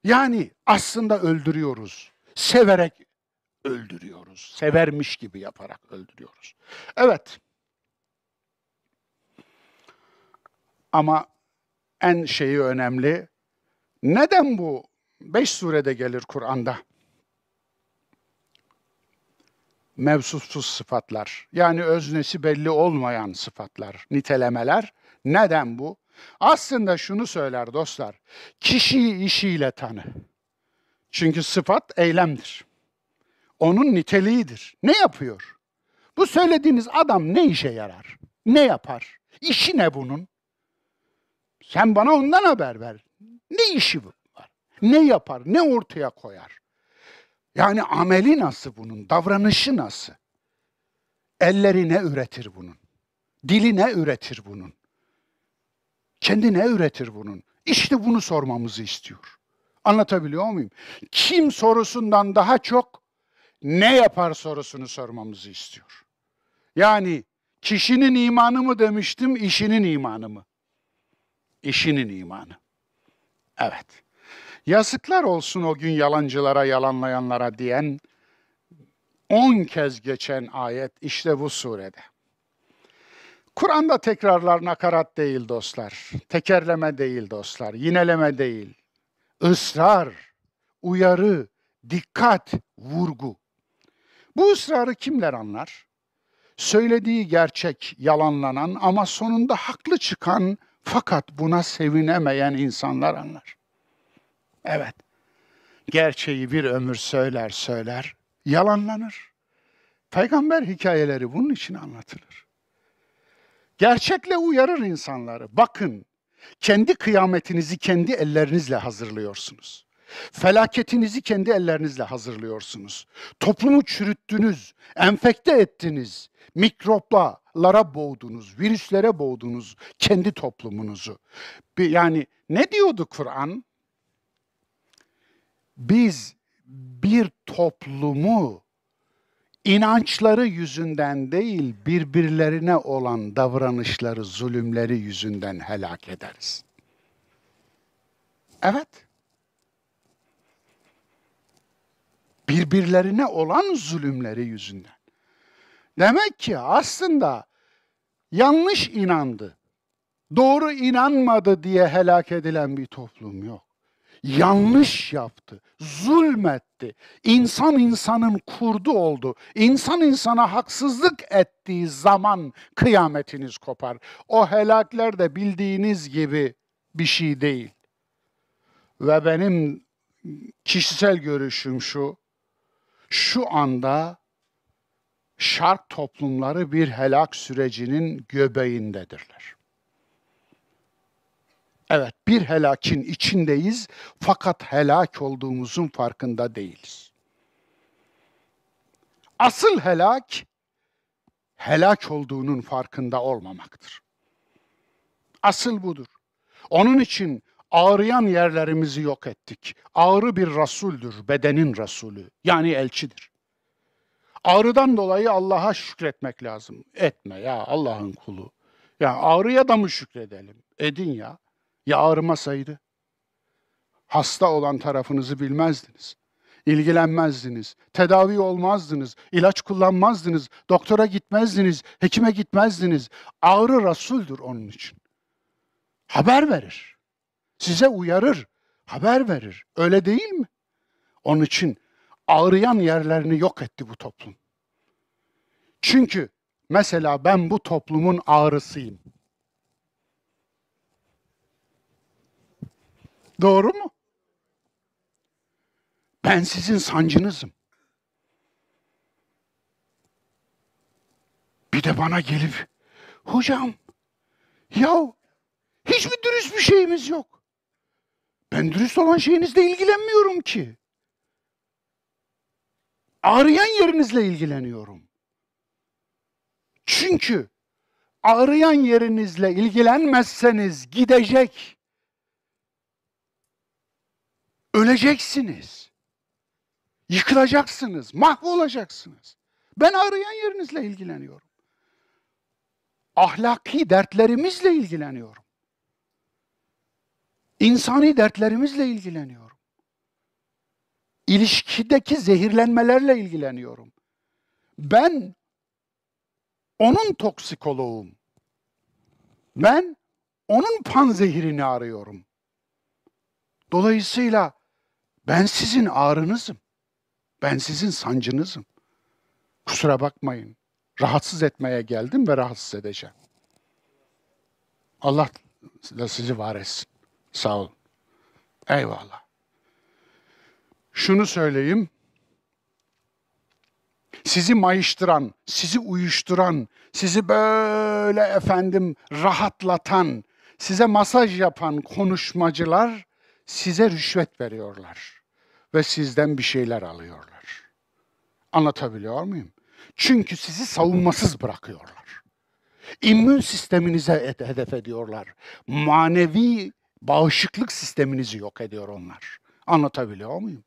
yani aslında öldürüyoruz. Severek öldürüyoruz. Severmiş gibi yaparak öldürüyoruz. Evet. Ama en şeyi önemli. Neden bu beş surede gelir Kur'an'da? Mevsufsuz sıfatlar, yani öznesi belli olmayan sıfatlar, nitelemeler. Neden bu? Aslında şunu söyler dostlar. Kişiyi işiyle tanı. Çünkü sıfat eylemdir. Onun niteliğidir. Ne yapıyor? Bu söylediğiniz adam ne işe yarar? Ne yapar? İşi ne bunun? Sen bana ondan haber ver. Ne işi var? Ne yapar? Ne ortaya koyar? Yani ameli nasıl bunun? Davranışı nasıl? Elleri ne üretir bunun? Dili ne üretir bunun? Kendi ne üretir bunun? İşte bunu sormamızı istiyor. Anlatabiliyor muyum? Kim sorusundan daha çok ne yapar sorusunu sormamızı istiyor. Yani kişinin imanı mı demiştim, işinin imanı mı? İşinin imanı. Evet. Yazıklar olsun o gün yalancılara, yalanlayanlara diyen on kez geçen ayet işte bu surede. Kur'an'da tekrarlar nakarat değil dostlar. Tekerleme değil dostlar. Yineleme değil. Israr, uyarı, dikkat, vurgu. Bu ısrarı kimler anlar? Söylediği gerçek yalanlanan ama sonunda haklı çıkan fakat buna sevinemeyen insanlar anlar. Evet. Gerçeği bir ömür söyler söyler yalanlanır. Peygamber hikayeleri bunun için anlatılır. Gerçekle uyarır insanları. Bakın, kendi kıyametinizi kendi ellerinizle hazırlıyorsunuz. Felaketinizi kendi ellerinizle hazırlıyorsunuz. Toplumu çürüttünüz, enfekte ettiniz. Mikroplara boğdunuz, virüslere boğdunuz kendi toplumunuzu. Yani ne diyordu Kur'an? Biz bir toplumu inançları yüzünden değil birbirlerine olan davranışları, zulümleri yüzünden helak ederiz. Evet. Birbirlerine olan zulümleri yüzünden. Demek ki aslında yanlış inandı, doğru inanmadı diye helak edilen bir toplum yok yanlış yaptı, zulmetti. İnsan insanın kurdu oldu. İnsan insana haksızlık ettiği zaman kıyametiniz kopar. O helakler de bildiğiniz gibi bir şey değil. Ve benim kişisel görüşüm şu. Şu anda şark toplumları bir helak sürecinin göbeğindedirler. Evet bir helakin içindeyiz fakat helak olduğumuzun farkında değiliz. Asıl helak helak olduğunun farkında olmamaktır. Asıl budur. Onun için ağrıyan yerlerimizi yok ettik. Ağrı bir rasuldür, bedenin rasulü yani elçidir. Ağrıdan dolayı Allah'a şükretmek lazım. Etme ya Allah'ın kulu. Ya ağrıya da mı şükredelim? Edin ya. Ya Hasta olan tarafınızı bilmezdiniz. ilgilenmezdiniz, tedavi olmazdınız, ilaç kullanmazdınız, doktora gitmezdiniz, hekime gitmezdiniz. Ağrı Resul'dür onun için. Haber verir. Size uyarır, haber verir. Öyle değil mi? Onun için ağrıyan yerlerini yok etti bu toplum. Çünkü mesela ben bu toplumun ağrısıyım. Doğru mu? Ben sizin sancınızım. Bir de bana gelip hocam ya hiç hiçbir dürüst bir şeyimiz yok. Ben dürüst olan şeyinizle ilgilenmiyorum ki. Ağrıyan yerinizle ilgileniyorum. Çünkü ağrıyan yerinizle ilgilenmezseniz gidecek Öleceksiniz. Yıkılacaksınız, mahvolacaksınız. Ben arayan yerinizle ilgileniyorum. Ahlaki dertlerimizle ilgileniyorum. İnsani dertlerimizle ilgileniyorum. İlişkideki zehirlenmelerle ilgileniyorum. Ben onun toksikoloğum. Ben onun panzehirini arıyorum. Dolayısıyla ben sizin ağrınızım. Ben sizin sancınızım. Kusura bakmayın. Rahatsız etmeye geldim ve rahatsız edeceğim. Allah da sizi var etsin. Sağ olun. Eyvallah. Şunu söyleyeyim. Sizi mayıştıran, sizi uyuşturan, sizi böyle efendim rahatlatan, size masaj yapan konuşmacılar size rüşvet veriyorlar ve sizden bir şeyler alıyorlar. Anlatabiliyor muyum? Çünkü sizi savunmasız bırakıyorlar. İmmün sisteminize hedef ediyorlar. Manevi bağışıklık sisteminizi yok ediyor onlar. Anlatabiliyor muyum?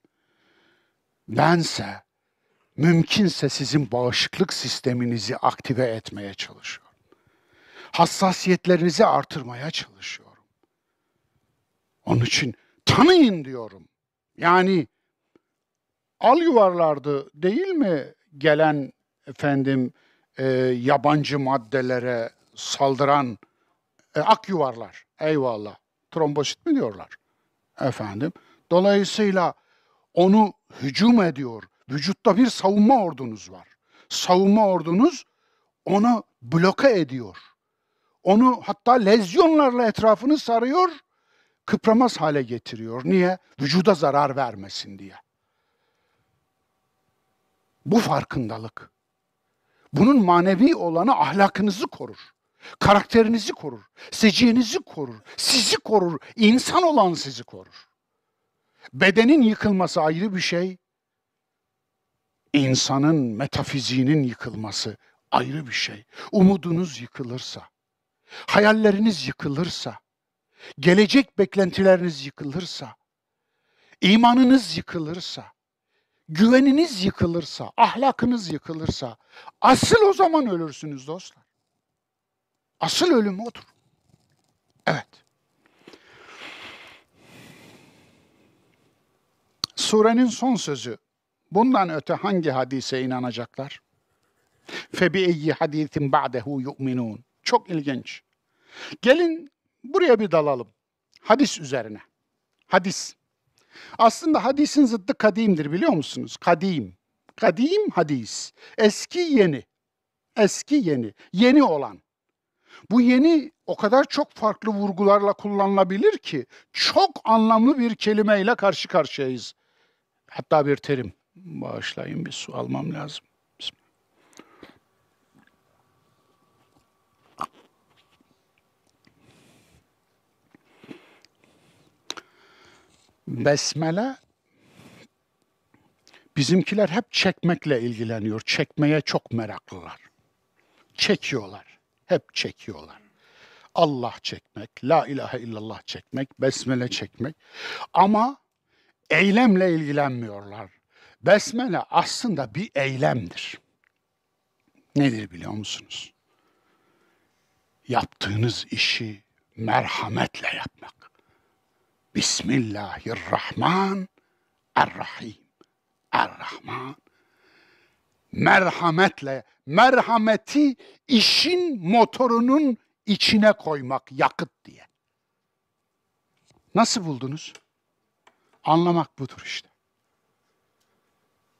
Bense mümkünse sizin bağışıklık sisteminizi aktive etmeye çalışıyorum. Hassasiyetlerinizi artırmaya çalışıyorum. Onun için tanıyın diyorum. Yani al yuvarlardı değil mi gelen efendim e, yabancı maddelere saldıran e, ak yuvarlar. Eyvallah. Trombosit mi diyorlar? Efendim. Dolayısıyla onu hücum ediyor. Vücutta bir savunma ordunuz var. Savunma ordunuz onu bloke ediyor. Onu hatta lezyonlarla etrafını sarıyor, kıpramaz hale getiriyor. Niye? Vücuda zarar vermesin diye. Bu farkındalık. Bunun manevi olanı ahlakınızı korur. Karakterinizi korur. Seciğinizi korur. Sizi korur. İnsan olan sizi korur. Bedenin yıkılması ayrı bir şey. İnsanın metafiziğinin yıkılması ayrı bir şey. Umudunuz yıkılırsa, hayalleriniz yıkılırsa, gelecek beklentileriniz yıkılırsa, imanınız yıkılırsa, güveniniz yıkılırsa, ahlakınız yıkılırsa asıl o zaman ölürsünüz dostlar. Asıl ölüm odur. Evet. Surenin son sözü. Bundan öte hangi hadise inanacaklar? Febi'yi hadisin ba'dehu yu'minun. Çok ilginç. Gelin buraya bir dalalım. Hadis üzerine. Hadis. Aslında hadisin zıttı kadimdir biliyor musunuz? Kadim. Kadim hadis. Eski yeni. Eski yeni. Yeni olan. Bu yeni o kadar çok farklı vurgularla kullanılabilir ki çok anlamlı bir kelimeyle karşı karşıyayız. Hatta bir terim. Bağışlayın bir su almam lazım. besmele bizimkiler hep çekmekle ilgileniyor. Çekmeye çok meraklılar. Çekiyorlar. Hep çekiyorlar. Allah çekmek, la ilahe illallah çekmek, besmele çekmek. Ama eylemle ilgilenmiyorlar. Besmele aslında bir eylemdir. Nedir biliyor musunuz? Yaptığınız işi merhametle yapmak. Bismillahirrahman Errahim. Errahman. Merhametle, merhameti işin motorunun içine koymak yakıt diye. Nasıl buldunuz? Anlamak budur işte.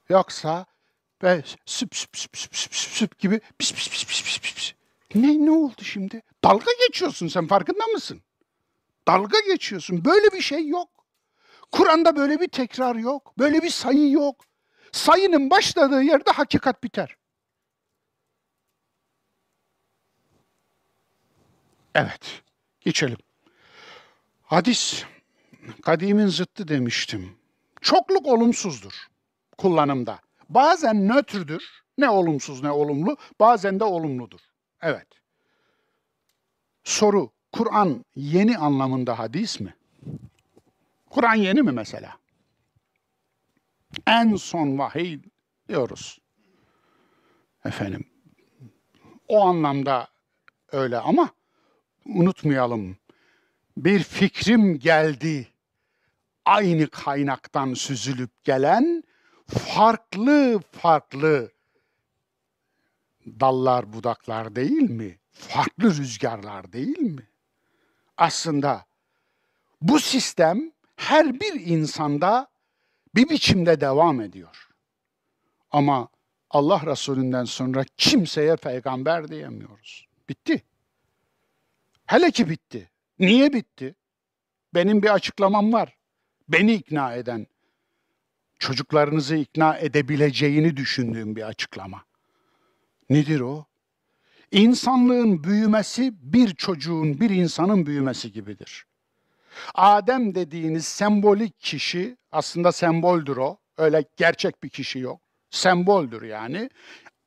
Yoksa ve süp süp süp süp süp süp, süp gibi pis pis pis pis pis pis. Ne ne oldu şimdi? Dalga geçiyorsun sen farkında mısın? Dalga geçiyorsun. Böyle bir şey yok. Kur'an'da böyle bir tekrar yok. Böyle bir sayı yok. Sayının başladığı yerde hakikat biter. Evet. Geçelim. Hadis kadimin zıttı demiştim. Çokluk olumsuzdur kullanımda. Bazen nötrdür. Ne olumsuz ne olumlu. Bazen de olumludur. Evet. Soru. Kur'an yeni anlamında hadis mi? Kur'an yeni mi mesela? En son vahiy diyoruz. Efendim, o anlamda öyle ama unutmayalım. Bir fikrim geldi. Aynı kaynaktan süzülüp gelen farklı farklı dallar budaklar değil mi? Farklı rüzgarlar değil mi? aslında. Bu sistem her bir insanda bir biçimde devam ediyor. Ama Allah Resulü'nden sonra kimseye peygamber diyemiyoruz. Bitti. Hele ki bitti. Niye bitti? Benim bir açıklamam var. Beni ikna eden, çocuklarınızı ikna edebileceğini düşündüğüm bir açıklama. Nedir o? İnsanlığın büyümesi bir çocuğun, bir insanın büyümesi gibidir. Adem dediğiniz sembolik kişi aslında semboldür o. Öyle gerçek bir kişi yok. Semboldür yani.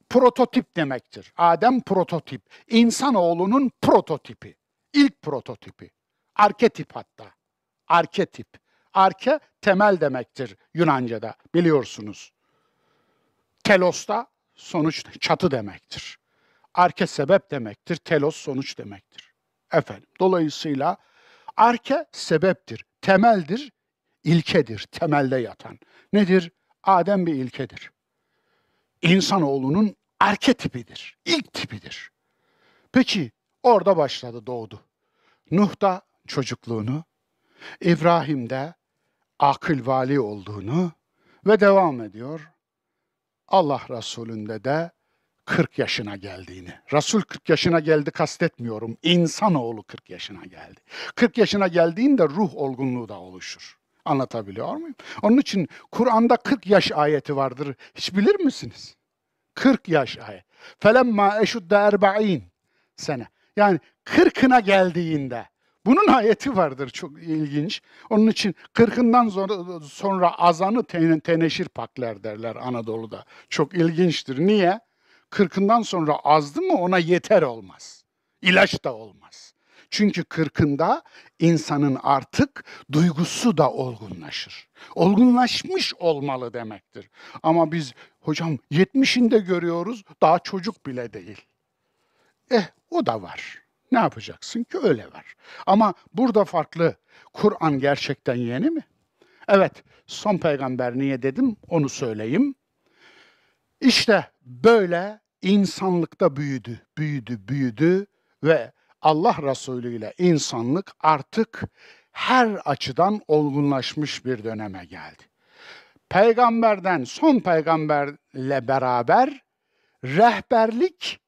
Prototip demektir. Adem prototip. İnsanoğlunun prototipi. İlk prototipi. Arketip hatta. Arketip. Arke temel demektir Yunanca'da biliyorsunuz. Telos da sonuç çatı demektir. Arke sebep demektir, telos sonuç demektir. Efendim, dolayısıyla arke sebeptir, temeldir, ilkedir, temelde yatan. Nedir? Adem bir ilkedir. İnsanoğlunun arke tipidir, ilk tipidir. Peki orada başladı, doğdu. Nuh da çocukluğunu, İbrahim de akıl vali olduğunu ve devam ediyor. Allah Resulü'nde de 40 yaşına geldiğini. Resul 40 yaşına geldi kastetmiyorum. İnsanoğlu 40 yaşına geldi. 40 yaşına geldiğinde ruh olgunluğu da oluşur. Anlatabiliyor muyum? Onun için Kur'an'da 40 yaş ayeti vardır. Hiç bilir misiniz? 40 yaş ayet. Felemma eşudde erba'in sene. Yani 40'ına geldiğinde bunun ayeti vardır çok ilginç. Onun için kırkından sonra, azanı ten, teneşir pakler derler Anadolu'da. Çok ilginçtir. Niye? kırkından sonra azdı mı ona yeter olmaz. İlaç da olmaz. Çünkü kırkında insanın artık duygusu da olgunlaşır. Olgunlaşmış olmalı demektir. Ama biz hocam yetmişinde görüyoruz daha çocuk bile değil. Eh o da var. Ne yapacaksın ki öyle var. Ama burada farklı. Kur'an gerçekten yeni mi? Evet, son peygamber niye dedim onu söyleyeyim. İşte böyle insanlıkta büyüdü, büyüdü, büyüdü ve Allah Resulü ile insanlık artık her açıdan olgunlaşmış bir döneme geldi. Peygamberden son peygamberle beraber rehberlik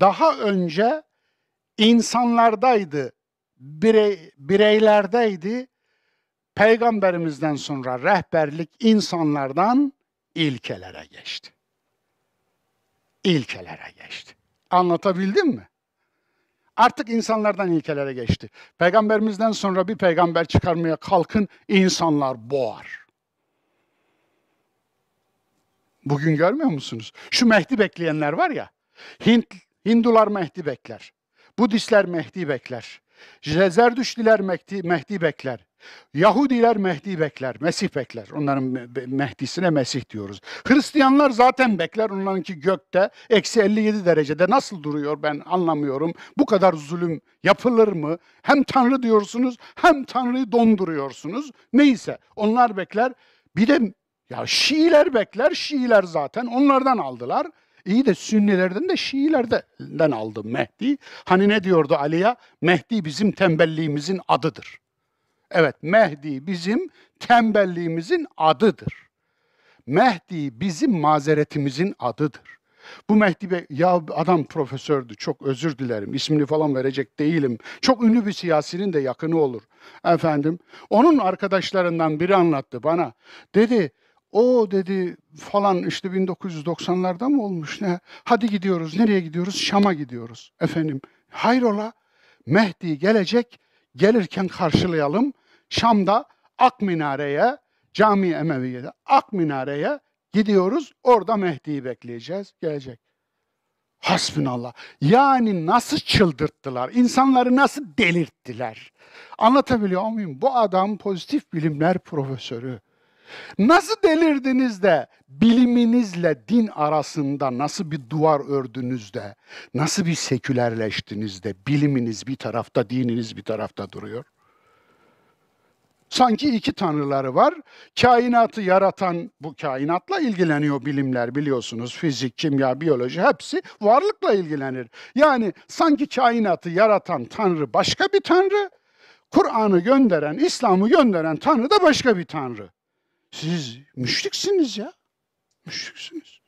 daha önce insanlardaydı, birey, bireylerdeydi. Peygamberimizden sonra rehberlik insanlardan ilkelere geçti ilkelere geçti. Anlatabildim mi? Artık insanlardan ilkelere geçti. Peygamberimizden sonra bir peygamber çıkarmaya kalkın insanlar boğar. Bugün görmüyor musunuz? Şu Mehdi bekleyenler var ya. Hint, Hindular Mehdi bekler. Budistler Mehdi bekler. Zerdüştiler Mehdi, Mehdi bekler. Yahudiler Mehdi bekler, Mesih bekler. Onların Mehdi'sine Mesih diyoruz. Hristiyanlar zaten bekler. Onlarınki gökte eksi 57 derecede nasıl duruyor ben anlamıyorum. Bu kadar zulüm yapılır mı? Hem Tanrı diyorsunuz hem Tanrı'yı donduruyorsunuz. Neyse onlar bekler. Bir de ya Şiiler bekler. Şiiler zaten onlardan aldılar. İyi de Sünnilerden de Şiilerden aldı Mehdi. Hani ne diyordu Ali'ye? Mehdi bizim tembelliğimizin adıdır. Evet Mehdi bizim tembelliğimizin adıdır. Mehdi bizim mazeretimizin adıdır. Bu Mehdi Bey, ya adam profesördü, çok özür dilerim, ismini falan verecek değilim. Çok ünlü bir siyasinin de yakını olur. Efendim, onun arkadaşlarından biri anlattı bana. Dedi, o dedi falan işte 1990'larda mı olmuş ne? Hadi gidiyoruz. Nereye gidiyoruz? Şam'a gidiyoruz. Efendim hayrola Mehdi gelecek. Gelirken karşılayalım. Şam'da Ak Minare'ye, Cami Emevi'ye Ak Minare'ye gidiyoruz. Orada Mehdi'yi bekleyeceğiz. Gelecek. Hasbinallah. Yani nasıl çıldırttılar? İnsanları nasıl delirttiler? Anlatabiliyor muyum? Bu adam pozitif bilimler profesörü. Nasıl delirdiniz de biliminizle din arasında nasıl bir duvar ördünüz de, nasıl bir sekülerleştiniz de biliminiz bir tarafta, dininiz bir tarafta duruyor? Sanki iki tanrıları var. Kainatı yaratan bu kainatla ilgileniyor bilimler biliyorsunuz. Fizik, kimya, biyoloji hepsi varlıkla ilgilenir. Yani sanki kainatı yaratan tanrı başka bir tanrı, Kur'an'ı gönderen, İslam'ı gönderen tanrı da başka bir tanrı. Siz müşriksiniz ya. Müşriksiniz.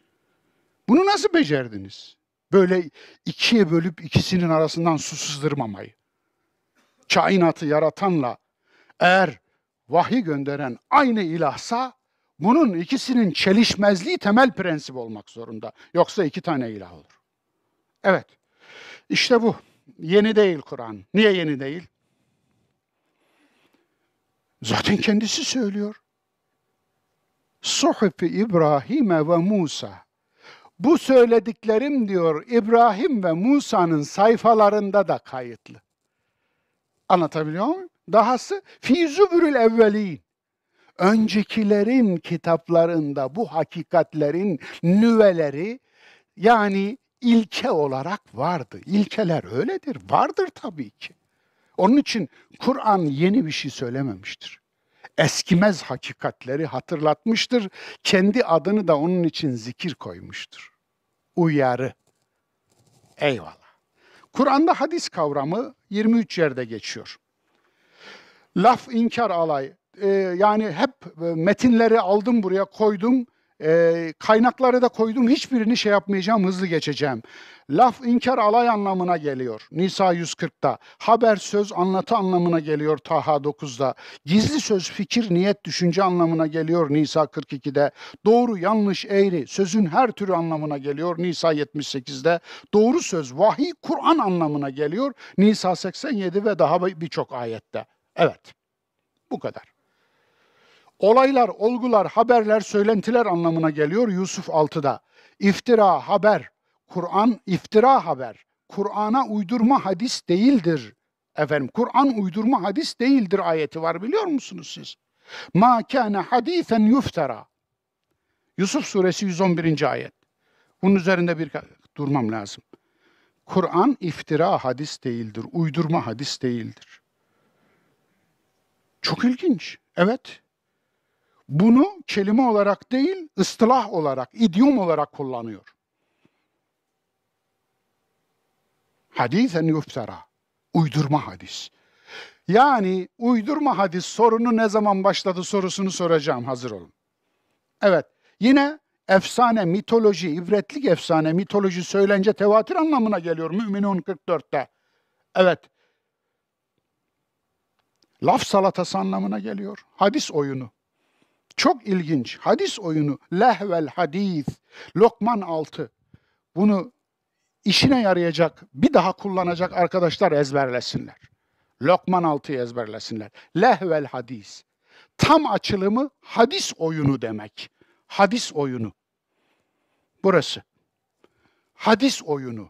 Bunu nasıl becerdiniz? Böyle ikiye bölüp ikisinin arasından su sızdırmamayı. Kainatı yaratanla eğer vahiy gönderen aynı ilahsa bunun ikisinin çelişmezliği temel prensip olmak zorunda. Yoksa iki tane ilah olur. Evet. İşte bu. Yeni değil Kur'an. Niye yeni değil? Zaten kendisi söylüyor. Suhufi İbrahim'e ve Musa. Bu söylediklerim diyor İbrahim ve Musa'nın sayfalarında da kayıtlı. Anlatabiliyor muyum? Dahası fi zübürül evvelin. Öncekilerin kitaplarında bu hakikatlerin nüveleri yani ilke olarak vardı. İlkeler öyledir. Vardır tabii ki. Onun için Kur'an yeni bir şey söylememiştir eskimez hakikatleri hatırlatmıştır. Kendi adını da onun için zikir koymuştur. Uyarı. Eyvallah. Kur'an'da hadis kavramı 23 yerde geçiyor. Laf inkar alay. Ee, yani hep e, metinleri aldım buraya koydum. E, kaynakları da koydum. Hiçbirini şey yapmayacağım, hızlı geçeceğim. Laf inkar alay anlamına geliyor. Nisa 140'ta. Haber söz anlatı anlamına geliyor Taha 9'da. Gizli söz fikir niyet düşünce anlamına geliyor Nisa 42'de. Doğru yanlış eğri sözün her türü anlamına geliyor Nisa 78'de. Doğru söz vahiy Kur'an anlamına geliyor Nisa 87 ve daha birçok ayette. Evet bu kadar. Olaylar, olgular, haberler, söylentiler anlamına geliyor Yusuf 6'da. İftira, haber. Kur'an iftira haber. Kur'an'a uydurma hadis değildir. Efendim Kur'an uydurma hadis değildir ayeti var biliyor musunuz siz? Ma kana hadisen yuftara. Yusuf suresi 111. ayet. Bunun üzerinde bir durmam lazım. Kur'an iftira hadis değildir, uydurma hadis değildir. Çok ilginç. Evet, bunu kelime olarak değil, ıstılah olarak, idiom olarak kullanıyor. Hadisen yufsera. Uydurma hadis. Yani uydurma hadis sorunu ne zaman başladı sorusunu soracağım. Hazır olun. Evet. Yine efsane, mitoloji, ibretlik efsane, mitoloji söylence tevatür anlamına geliyor Müminun 44'te. Evet. Laf salatası anlamına geliyor. Hadis oyunu. Çok ilginç. Hadis oyunu. Lehvel hadis. Lokman 6. Bunu işine yarayacak, bir daha kullanacak arkadaşlar ezberlesinler. Lokman 6'yı ezberlesinler. Lehvel hadis. Tam açılımı hadis oyunu demek. Hadis oyunu. Burası. Hadis oyunu.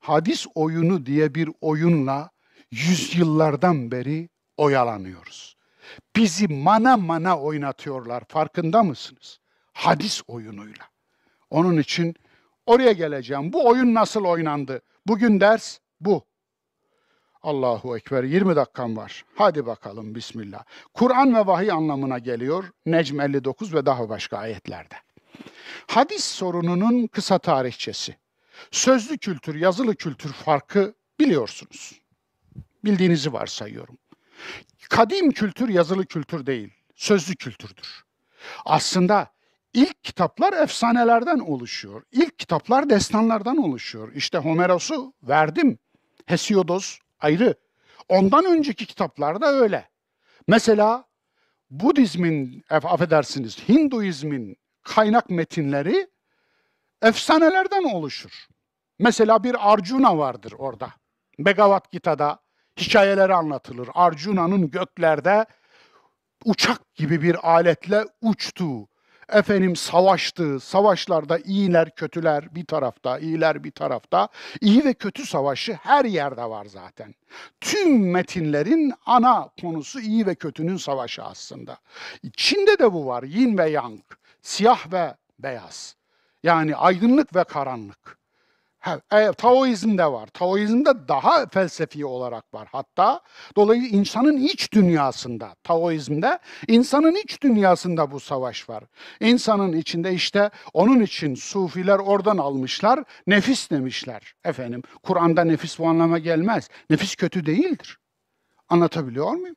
Hadis oyunu diye bir oyunla yüzyıllardan beri oyalanıyoruz bizi mana mana oynatıyorlar. Farkında mısınız? Hadis oyunuyla. Onun için oraya geleceğim. Bu oyun nasıl oynandı? Bugün ders bu. Allahu Ekber 20 dakikam var. Hadi bakalım Bismillah. Kur'an ve vahiy anlamına geliyor Necm 59 ve daha başka ayetlerde. Hadis sorununun kısa tarihçesi. Sözlü kültür, yazılı kültür farkı biliyorsunuz. Bildiğinizi varsayıyorum. Kadim kültür yazılı kültür değil, sözlü kültürdür. Aslında ilk kitaplar efsanelerden oluşuyor. İlk kitaplar destanlardan oluşuyor. İşte Homeros'u verdim. Hesiodos ayrı. Ondan önceki kitaplarda öyle. Mesela Budizmin, affedersiniz Hinduizmin kaynak metinleri efsanelerden oluşur. Mesela bir Arjuna vardır orada. Bhagavad Gita'da hikayeleri anlatılır. Arjuna'nın göklerde uçak gibi bir aletle uçtuğu, efendim savaştığı, savaşlarda iyiler kötüler bir tarafta, iyiler bir tarafta, iyi ve kötü savaşı her yerde var zaten. Tüm metinlerin ana konusu iyi ve kötünün savaşı aslında. Çin'de de bu var, yin ve yang, siyah ve beyaz. Yani aydınlık ve karanlık. Ha, e, Taoizm de var. Taoizm de daha felsefi olarak var. Hatta dolayısıyla insanın iç dünyasında, Taoizm'de insanın iç dünyasında bu savaş var. İnsanın içinde işte onun için sufiler oradan almışlar, nefis demişler. Efendim, Kur'an'da nefis bu anlama gelmez. Nefis kötü değildir. Anlatabiliyor muyum?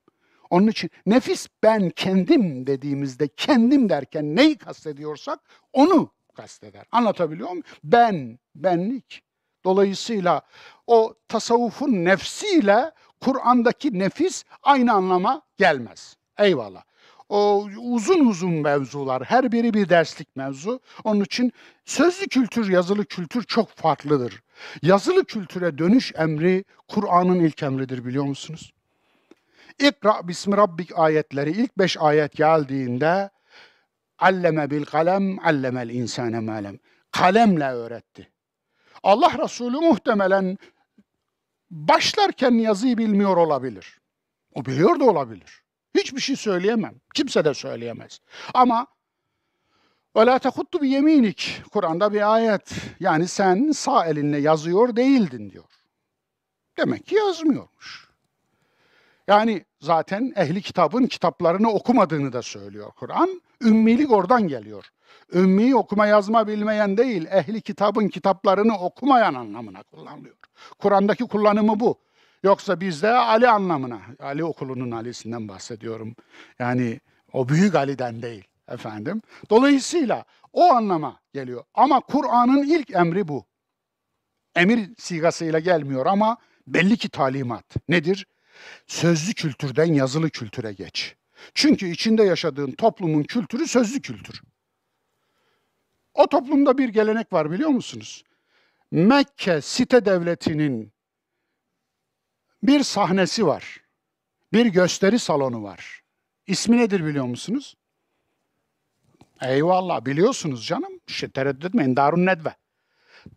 Onun için nefis ben kendim dediğimizde kendim derken neyi kastediyorsak onu kasteder. Anlatabiliyor muyum? Ben, benlik. Dolayısıyla o tasavvufun nefsiyle Kur'an'daki nefis aynı anlama gelmez. Eyvallah. O uzun uzun mevzular, her biri bir derslik mevzu. Onun için sözlü kültür, yazılı kültür çok farklıdır. Yazılı kültüre dönüş emri Kur'an'ın ilk emridir biliyor musunuz? İkra bismi rabbik ayetleri ilk beş ayet geldiğinde Alleme bil kalem, allemel insane malem. Kalemle öğretti. Allah Resulü muhtemelen başlarken yazıyı bilmiyor olabilir. O biliyor da olabilir. Hiçbir şey söyleyemem. Kimse de söyleyemez. Ama وَلَا bir yeminik Kur'an'da bir ayet. Yani sen sağ elinle yazıyor değildin diyor. Demek ki yazmıyormuş. Yani zaten ehli kitabın kitaplarını okumadığını da söylüyor Kur'an. Ümmilik oradan geliyor. Ümmi okuma yazma bilmeyen değil, ehli kitabın kitaplarını okumayan anlamına kullanılıyor. Kur'an'daki kullanımı bu. Yoksa bizde Ali anlamına, Ali okulunun Ali'sinden bahsediyorum. Yani o büyük Ali'den değil efendim. Dolayısıyla o anlama geliyor. Ama Kur'an'ın ilk emri bu. Emir sigasıyla gelmiyor ama belli ki talimat. Nedir? Sözlü kültürden yazılı kültüre geç. Çünkü içinde yaşadığın toplumun kültürü sözlü kültür. O toplumda bir gelenek var biliyor musunuz? Mekke site devletinin bir sahnesi var. Bir gösteri salonu var. İsmi nedir biliyor musunuz? Eyvallah biliyorsunuz canım. Şey, tereddüt etmeyin. Darun Nedve.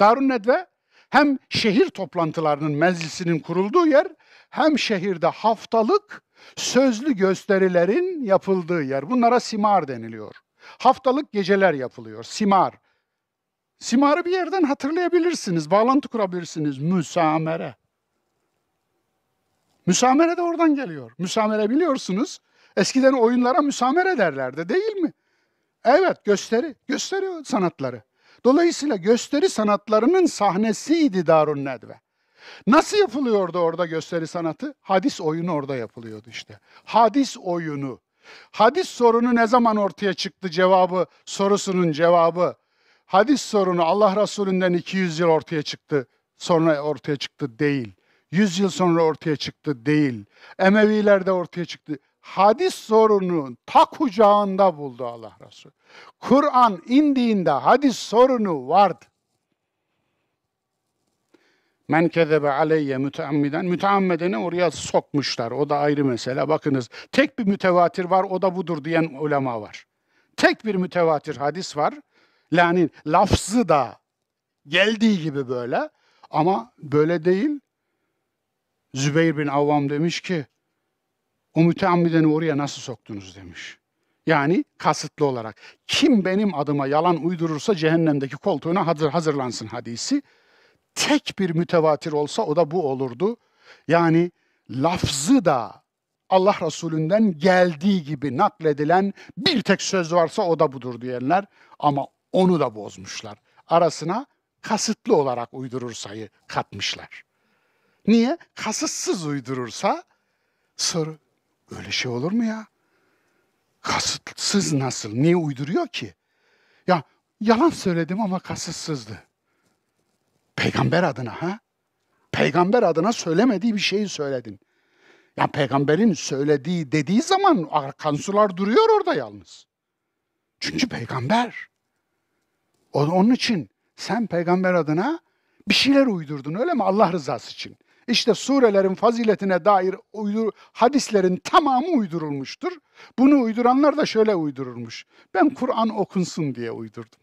Darun Nedve hem şehir toplantılarının meclisinin kurulduğu yer hem şehirde haftalık Sözlü gösterilerin yapıldığı yer. Bunlara simar deniliyor. Haftalık geceler yapılıyor. Simar. Simarı bir yerden hatırlayabilirsiniz, bağlantı kurabilirsiniz. Müsamere. Müsamere de oradan geliyor. Müsamere biliyorsunuz. Eskiden oyunlara müsamere derlerdi değil mi? Evet gösteri, gösteri sanatları. Dolayısıyla gösteri sanatlarının sahnesiydi Darun Nedve. Nasıl yapılıyordu orada gösteri sanatı? Hadis oyunu orada yapılıyordu işte. Hadis oyunu. Hadis sorunu ne zaman ortaya çıktı cevabı, sorusunun cevabı. Hadis sorunu Allah Resulü'nden 200 yıl ortaya çıktı, sonra ortaya çıktı değil. 100 yıl sonra ortaya çıktı değil. Emeviler de ortaya çıktı. Hadis sorunu ta kucağında buldu Allah Resulü. Kur'an indiğinde hadis sorunu vardı. Men kezebe aleyye müteammiden. Müteammedeni oraya sokmuşlar. O da ayrı mesele. Bakınız tek bir mütevatir var o da budur diyen ulema var. Tek bir mütevatir hadis var. Yani lafzı da geldiği gibi böyle. Ama böyle değil. Zübeyir bin Avvam demiş ki o müteammideni oraya nasıl soktunuz demiş. Yani kasıtlı olarak. Kim benim adıma yalan uydurursa cehennemdeki koltuğuna hazır, hazırlansın hadisi tek bir mütevatir olsa o da bu olurdu. Yani lafzı da Allah Resulü'nden geldiği gibi nakledilen bir tek söz varsa o da budur diyenler ama onu da bozmuşlar. Arasına kasıtlı olarak uydurursayı katmışlar. Niye? Kasıtsız uydurursa soru öyle şey olur mu ya? Kasıtsız nasıl? Niye uyduruyor ki? Ya yalan söyledim ama kasıtsızdı. Peygamber adına ha? Peygamber adına söylemediği bir şeyi söyledin. Ya peygamberin söylediği dediği zaman kansular duruyor orada yalnız. Çünkü peygamber. Onun için sen peygamber adına bir şeyler uydurdun öyle mi Allah rızası için? İşte surelerin faziletine dair uydur, hadislerin tamamı uydurulmuştur. Bunu uyduranlar da şöyle uydurulmuş. Ben Kur'an okunsun diye uydurdum.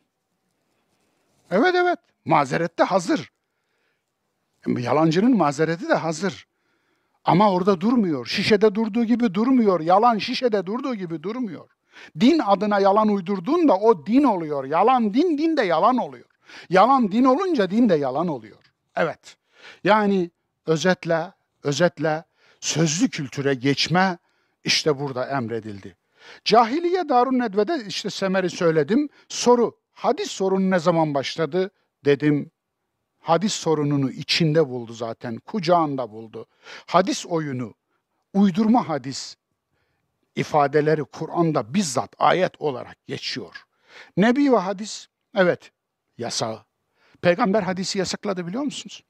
Evet evet. Mazerette hazır. Yalancının mazereti de hazır. Ama orada durmuyor. Şişede durduğu gibi durmuyor. Yalan şişede durduğu gibi durmuyor. Din adına yalan uydurdun da o din oluyor. Yalan din, din de yalan oluyor. Yalan din olunca din de yalan oluyor. Evet. Yani özetle, özetle sözlü kültüre geçme işte burada emredildi. Cahiliye Darun Nedve'de işte Semer'i söyledim. Soru, hadis sorunu ne zaman başladı? dedim. Hadis sorununu içinde buldu zaten, kucağında buldu. Hadis oyunu, uydurma hadis ifadeleri Kur'an'da bizzat ayet olarak geçiyor. Nebi ve hadis, evet yasağı. Peygamber hadisi yasakladı biliyor musunuz?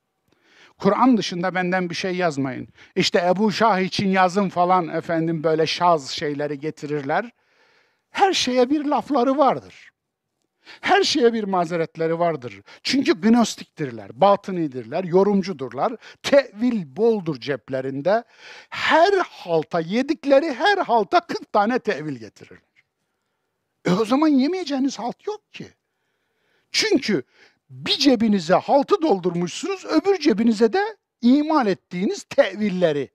Kur'an dışında benden bir şey yazmayın. İşte Ebu Şah için yazın falan efendim böyle şaz şeyleri getirirler. Her şeye bir lafları vardır. Her şeye bir mazeretleri vardır. Çünkü gnostiktirler, batınidirler, yorumcudurlar. Tevil boldur ceplerinde. Her halta, yedikleri her halta 40 tane tevil getirirler. E o zaman yemeyeceğiniz halt yok ki. Çünkü bir cebinize haltı doldurmuşsunuz, öbür cebinize de imal ettiğiniz tevilleri,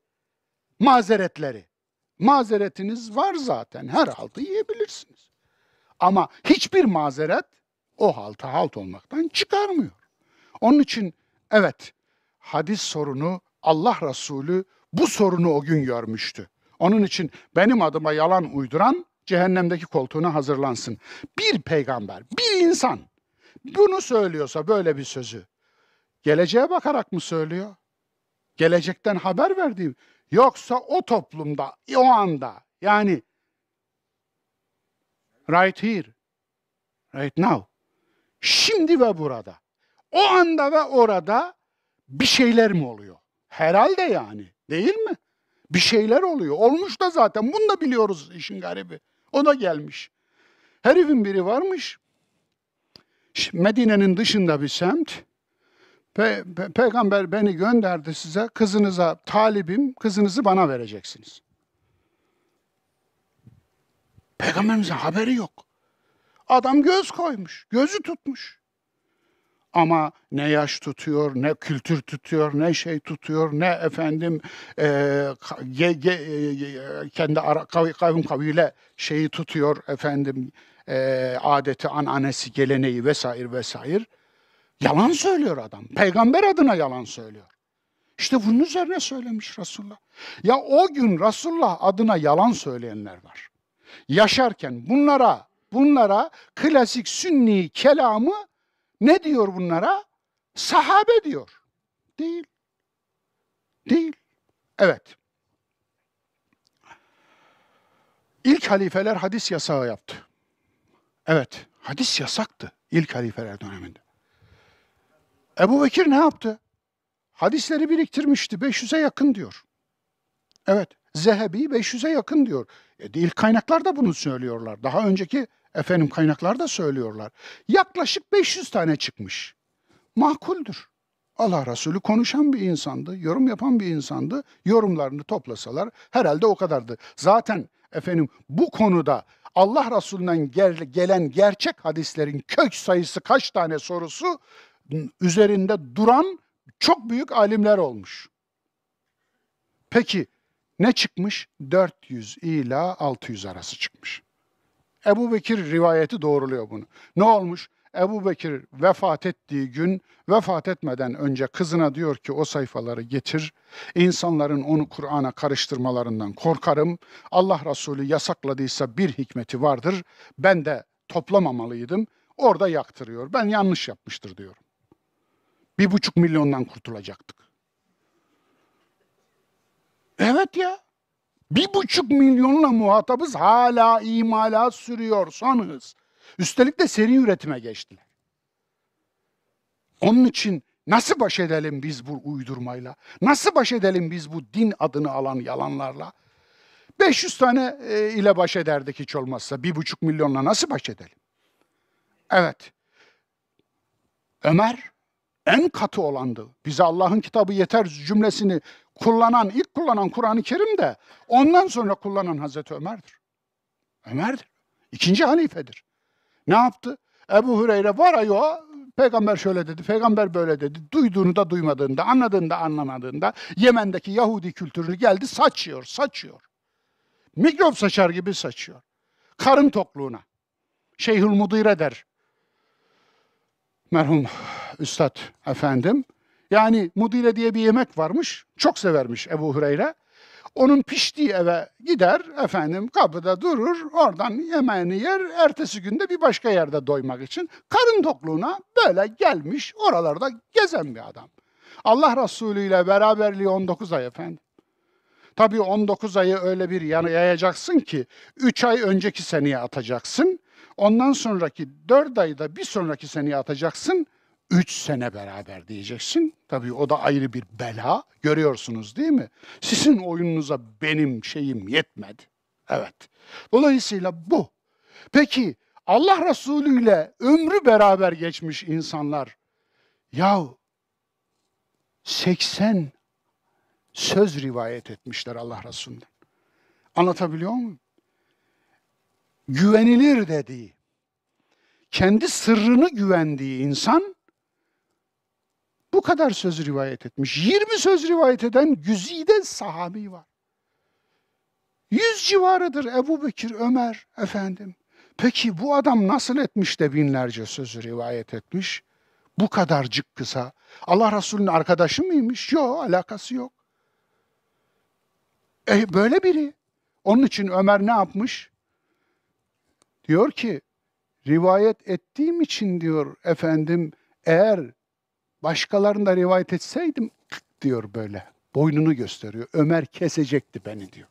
mazeretleri. Mazeretiniz var zaten, her haltı yiyebilirsiniz. Ama hiçbir mazeret o halta halt olmaktan çıkarmıyor. Onun için evet hadis sorunu Allah Resulü bu sorunu o gün görmüştü. Onun için benim adıma yalan uyduran cehennemdeki koltuğuna hazırlansın. Bir peygamber, bir insan bunu söylüyorsa böyle bir sözü geleceğe bakarak mı söylüyor? Gelecekten haber verdiğim yoksa o toplumda o anda yani Right here. Right now. Şimdi ve burada. O anda ve orada bir şeyler mi oluyor? Herhalde yani. Değil mi? Bir şeyler oluyor. Olmuş da zaten. Bunu da biliyoruz işin garibi. O da gelmiş. Herifin biri varmış. Medine'nin dışında bir semt. Pe- pe- peygamber beni gönderdi size. Kızınıza talibim. Kızınızı bana vereceksiniz. Peygamberimize haberi yok. Adam göz koymuş, gözü tutmuş. Ama ne yaş tutuyor, ne kültür tutuyor, ne şey tutuyor, ne efendim e, ge, ge, e, kendi ara, kav, kavim kavile şeyi tutuyor efendim e, adeti, ananesi, geleneği vesaire vesaire. Yalan söylüyor adam. Peygamber adına yalan söylüyor. İşte bunun üzerine söylemiş Resulullah. Ya o gün Resulullah adına yalan söyleyenler var yaşarken bunlara bunlara klasik sünni kelamı ne diyor bunlara? Sahabe diyor. Değil. Değil. Evet. İlk halifeler hadis yasağı yaptı. Evet, hadis yasaktı ilk halifeler döneminde. Ebu Bekir ne yaptı? Hadisleri biriktirmişti, 500'e yakın diyor. Evet, Zehebi 500'e yakın diyor. E değil kaynaklarda bunu söylüyorlar. Daha önceki efendim kaynaklarda söylüyorlar. Yaklaşık 500 tane çıkmış. Makuldür. Allah Resulü konuşan bir insandı, yorum yapan bir insandı. Yorumlarını toplasalar herhalde o kadardı. Zaten efendim bu konuda Allah Resulü'nden gel, gelen gerçek hadislerin kök sayısı kaç tane sorusu üzerinde duran çok büyük alimler olmuş. Peki ne çıkmış? 400 ila 600 arası çıkmış. Ebu Bekir rivayeti doğruluyor bunu. Ne olmuş? Ebu Bekir vefat ettiği gün vefat etmeden önce kızına diyor ki o sayfaları getir. İnsanların onu Kur'an'a karıştırmalarından korkarım. Allah Resulü yasakladıysa bir hikmeti vardır. Ben de toplamamalıydım. Orada yaktırıyor. Ben yanlış yapmıştır diyorum. Bir buçuk milyondan kurtulacaktık. Evet ya. Bir buçuk milyonla muhatabız hala imala sürüyorsanız. Üstelik de seri üretime geçtiler. Onun için nasıl baş edelim biz bu uydurmayla? Nasıl baş edelim biz bu din adını alan yalanlarla? 500 tane e, ile baş ederdik hiç olmazsa. bir buçuk milyonla nasıl baş edelim? Evet. Ömer en katı olandı. Bize Allah'ın kitabı yeter cümlesini kullanan, ilk kullanan Kur'an-ı Kerim de ondan sonra kullanan Hazreti Ömer'dir. Ömer'dir. İkinci halifedir. Ne yaptı? Ebu Hüreyre var ya Peygamber şöyle dedi, peygamber böyle dedi. Duyduğunu da duymadığında, anladığında anlamadığında Yemen'deki Yahudi kültürü geldi saçıyor, saçıyor. Mikrop saçar gibi saçıyor. Karın tokluğuna. Şeyhül Mudire der. Merhum Üstad efendim. Yani mudile diye bir yemek varmış. Çok severmiş Ebu Hureyre. Onun piştiği eve gider efendim kapıda durur oradan yemeğini yer ertesi günde bir başka yerde doymak için karın tokluğuna böyle gelmiş oralarda gezen bir adam. Allah Resulü ile beraberliği 19 ay efendim. Tabii 19 ayı öyle bir yayacaksın ki 3 ay önceki seneye atacaksın. Ondan sonraki 4 ayda bir sonraki seneye atacaksın. Üç sene beraber diyeceksin. Tabii o da ayrı bir bela. Görüyorsunuz değil mi? Sizin oyununuza benim şeyim yetmedi. Evet. Dolayısıyla bu. Peki Allah Resulü ile ömrü beraber geçmiş insanlar. ya 80 söz rivayet etmişler Allah Resulü'nden. Anlatabiliyor muyum? Güvenilir dediği, kendi sırrını güvendiği insan bu kadar söz rivayet etmiş. 20 söz rivayet eden güzide sahabi var. 100 civarıdır Ebu Bekir, Ömer efendim. Peki bu adam nasıl etmiş de binlerce söz rivayet etmiş? Bu kadarcık kısa. Allah Resulü'nün arkadaşı mıymış? Yok alakası yok. E, böyle biri. Onun için Ömer ne yapmış? Diyor ki rivayet ettiğim için diyor efendim eğer Başkalarını da rivayet etseydim diyor böyle. Boynunu gösteriyor. Ömer kesecekti beni diyor.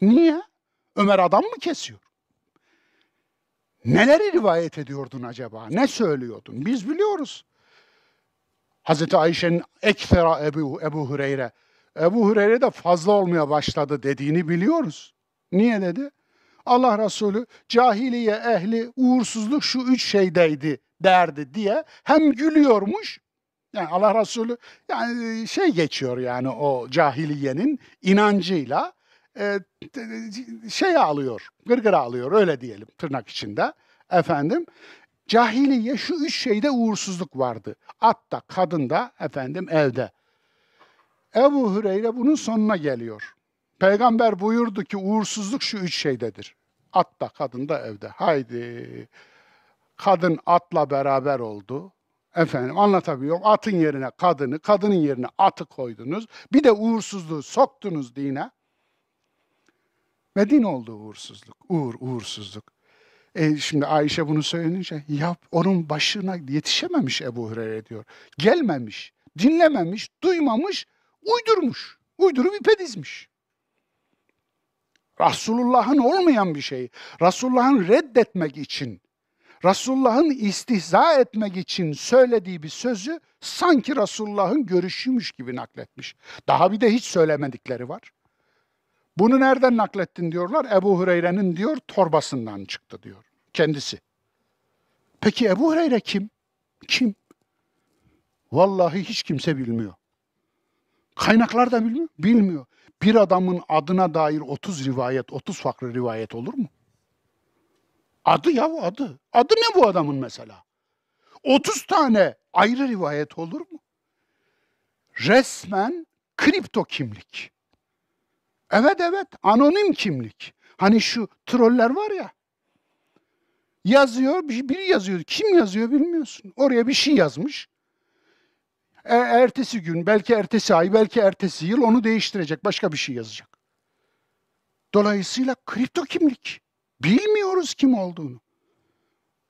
Niye? Ömer adam mı kesiyor? Neleri rivayet ediyordun acaba? Ne söylüyordun? Biz biliyoruz. Hazreti Ayşe'nin ekfera Ebu, Ebu Hureyre. Ebu Hureyre de fazla olmaya başladı dediğini biliyoruz. Niye dedi? Allah Resulü cahiliye ehli uğursuzluk şu üç şeydeydi derdi diye hem gülüyormuş yani Allah Resulü yani e, şey geçiyor yani o cahiliyenin inancıyla e, e, şey alıyor, gırgıra alıyor öyle diyelim tırnak içinde. Efendim cahiliye şu üç şeyde uğursuzluk vardı. Atta, kadında, efendim evde Ebu Hüreyre bunun sonuna geliyor. Peygamber buyurdu ki uğursuzluk şu üç şeydedir. Atta, kadında, evde. Haydi. Kadın atla beraber oldu. Efendim anlatabiliyorum. Atın yerine kadını, kadının yerine atı koydunuz. Bir de uğursuzluğu soktunuz dine. Ve din oldu uğursuzluk. Uğur, uğursuzluk. E şimdi Ayşe bunu söyleyince ya onun başına yetişememiş Ebu Hureyre diyor. Gelmemiş, dinlememiş, duymamış, uydurmuş. Uydurup ipe dizmiş. Resulullah'ın olmayan bir şeyi. Resulullah'ın reddetmek için Resulullah'ın istihza etmek için söylediği bir sözü sanki Resulullah'ın görüşüymüş gibi nakletmiş. Daha bir de hiç söylemedikleri var. Bunu nereden naklettin diyorlar. Ebu Hureyre'nin diyor torbasından çıktı diyor kendisi. Peki Ebu Hureyre kim? Kim? Vallahi hiç kimse bilmiyor. Kaynaklar da bilmiyor. Bilmiyor. Bir adamın adına dair 30 rivayet, 30 farklı rivayet olur mu? Adı ya bu adı. Adı ne bu adamın mesela? 30 tane ayrı rivayet olur mu? Resmen kripto kimlik. Evet evet anonim kimlik. Hani şu troller var ya. Yazıyor, biri yazıyor. Kim yazıyor bilmiyorsun. Oraya bir şey yazmış. E, ertesi gün, belki ertesi ay, belki ertesi yıl onu değiştirecek. Başka bir şey yazacak. Dolayısıyla kripto kimlik. Bilmiyoruz kim olduğunu.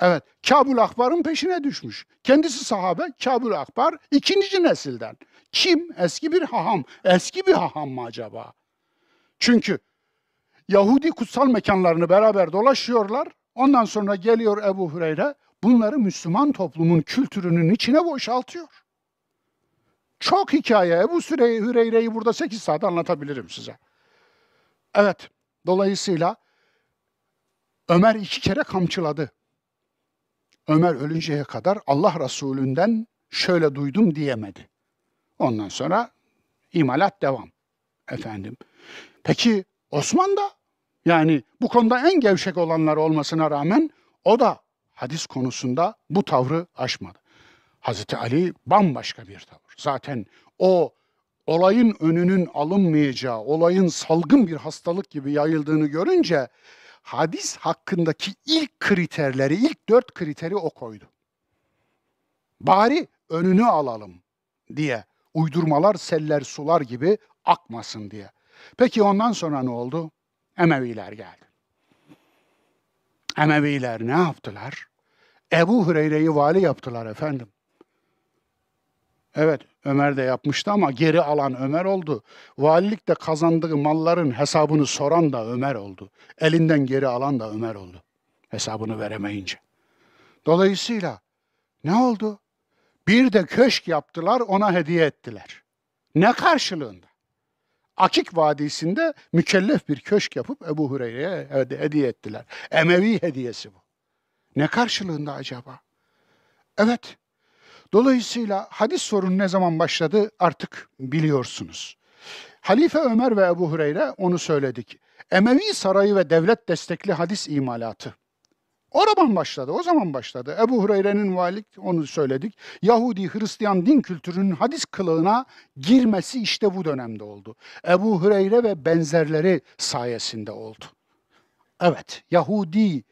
Evet, Kabul Akbar'ın peşine düşmüş. Kendisi sahabe, Kabul Akbar ikinci nesilden. Kim? Eski bir haham. Eski bir haham mı acaba? Çünkü Yahudi kutsal mekanlarını beraber dolaşıyorlar. Ondan sonra geliyor Ebu Hüreyre, bunları Müslüman toplumun kültürünün içine boşaltıyor. Çok hikaye. Ebu Hüreyre'yi burada 8 saat anlatabilirim size. Evet, dolayısıyla Ömer iki kere kamçıladı. Ömer ölünceye kadar Allah Resulü'nden şöyle duydum diyemedi. Ondan sonra imalat devam efendim. Peki Osman da yani bu konuda en gevşek olanlar olmasına rağmen o da hadis konusunda bu tavrı aşmadı. Hazreti Ali bambaşka bir tavır. Zaten o olayın önünün alınmayacağı, olayın salgın bir hastalık gibi yayıldığını görünce hadis hakkındaki ilk kriterleri, ilk dört kriteri o koydu. Bari önünü alalım diye. Uydurmalar seller sular gibi akmasın diye. Peki ondan sonra ne oldu? Emeviler geldi. Emeviler ne yaptılar? Ebu Hureyre'yi vali yaptılar efendim. Evet, Ömer de yapmıştı ama geri alan Ömer oldu. Valilikte kazandığı malların hesabını soran da Ömer oldu. Elinden geri alan da Ömer oldu. Hesabını veremeyince. Dolayısıyla ne oldu? Bir de köşk yaptılar, ona hediye ettiler. Ne karşılığında? Akik Vadisi'nde mükellef bir köşk yapıp Ebu Hureyre'ye hediye ettiler. Emevi hediyesi bu. Ne karşılığında acaba? Evet, Dolayısıyla hadis sorunu ne zaman başladı artık biliyorsunuz. Halife Ömer ve Ebu Hureyre onu söyledik. Emevi sarayı ve devlet destekli hadis imalatı. O zaman başladı, o zaman başladı. Ebu Hureyre'nin valilik onu söyledik. Yahudi, Hristiyan din kültürünün hadis kılığına girmesi işte bu dönemde oldu. Ebu Hureyre ve benzerleri sayesinde oldu. Evet, Yahudi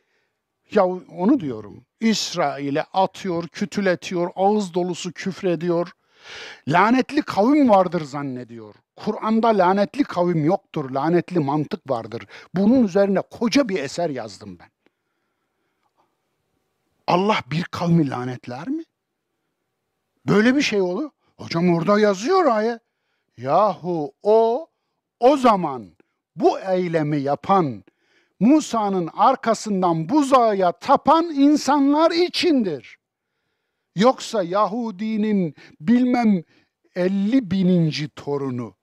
ya onu diyorum. İsrail'e atıyor, kütületiyor, ağız dolusu küfrediyor. Lanetli kavim vardır zannediyor. Kur'an'da lanetli kavim yoktur, lanetli mantık vardır. Bunun üzerine koca bir eser yazdım ben. Allah bir kavmi lanetler mi? Böyle bir şey olur. Hocam orada yazıyor ayet. Yahu o o zaman bu eylemi yapan Musa'nın arkasından buzağa tapan insanlar içindir. Yoksa Yahudi'nin bilmem 50 bininci torunu.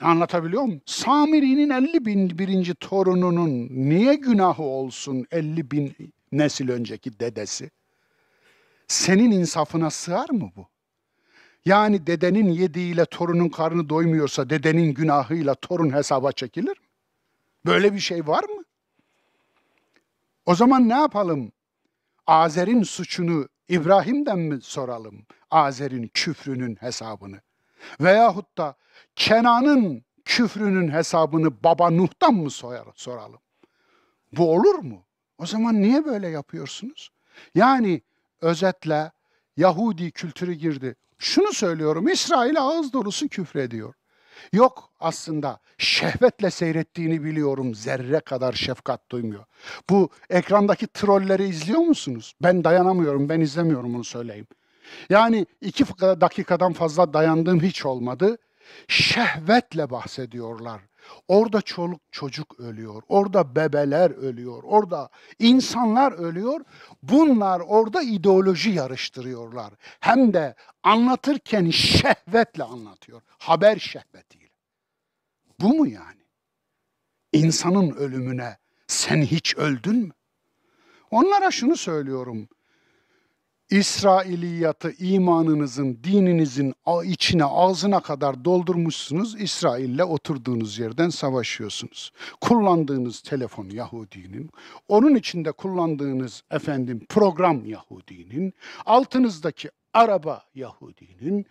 Anlatabiliyor muyum? Samiri'nin 50 bin birinci torununun niye günahı olsun 50 bin nesil önceki dedesi? Senin insafına sığar mı bu? Yani dedenin yediğiyle torunun karnı doymuyorsa dedenin günahıyla torun hesaba çekilir mi? Böyle bir şey var mı? O zaman ne yapalım? Azer'in suçunu İbrahim'den mi soralım? Azer'in küfrünün hesabını. Veyahut da Kenan'ın küfrünün hesabını baba Nuh'tan mı soralım? Bu olur mu? O zaman niye böyle yapıyorsunuz? Yani özetle Yahudi kültürü girdi. Şunu söylüyorum, İsrail ağız dolusu küfrediyor. Yok aslında şehvetle seyrettiğini biliyorum zerre kadar şefkat duymuyor. Bu ekrandaki trolleri izliyor musunuz? Ben dayanamıyorum ben izlemiyorum bunu söyleyeyim. Yani iki dakikadan fazla dayandığım hiç olmadı. Şehvetle bahsediyorlar. Orada çoluk çocuk ölüyor, orada bebeler ölüyor, orada insanlar ölüyor. Bunlar orada ideoloji yarıştırıyorlar. Hem de anlatırken şehvetle anlatıyor. Haber şehvetiyle. Bu mu yani? İnsanın ölümüne sen hiç öldün mü? Onlara şunu söylüyorum. İsrailiyatı imanınızın, dininizin içine, ağzına kadar doldurmuşsunuz. İsrail'le oturduğunuz yerden savaşıyorsunuz. Kullandığınız telefon Yahudinin, onun içinde kullandığınız efendim program Yahudinin, altınızdaki araba Yahudinin,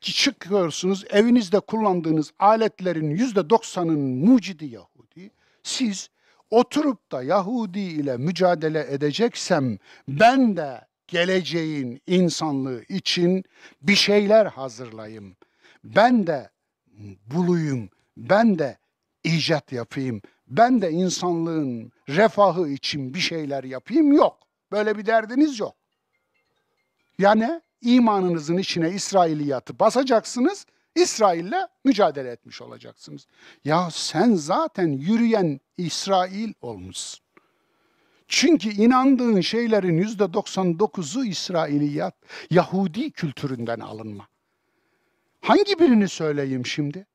çıkıyorsunuz evinizde kullandığınız aletlerin yüzde doksanın mucidi Yahudi. Siz oturup da Yahudi ile mücadele edeceksem ben de geleceğin insanlığı için bir şeyler hazırlayayım. Ben de buluyum, ben de icat yapayım, ben de insanlığın refahı için bir şeyler yapayım yok. Böyle bir derdiniz yok. Yani imanınızın içine İsrailiyatı basacaksınız, İsrail'le mücadele etmiş olacaksınız. Ya sen zaten yürüyen İsrail olmuşsun. Çünkü inandığın şeylerin yüzde 99'u İsrailiyat, Yahudi kültüründen alınma. Hangi birini söyleyeyim şimdi?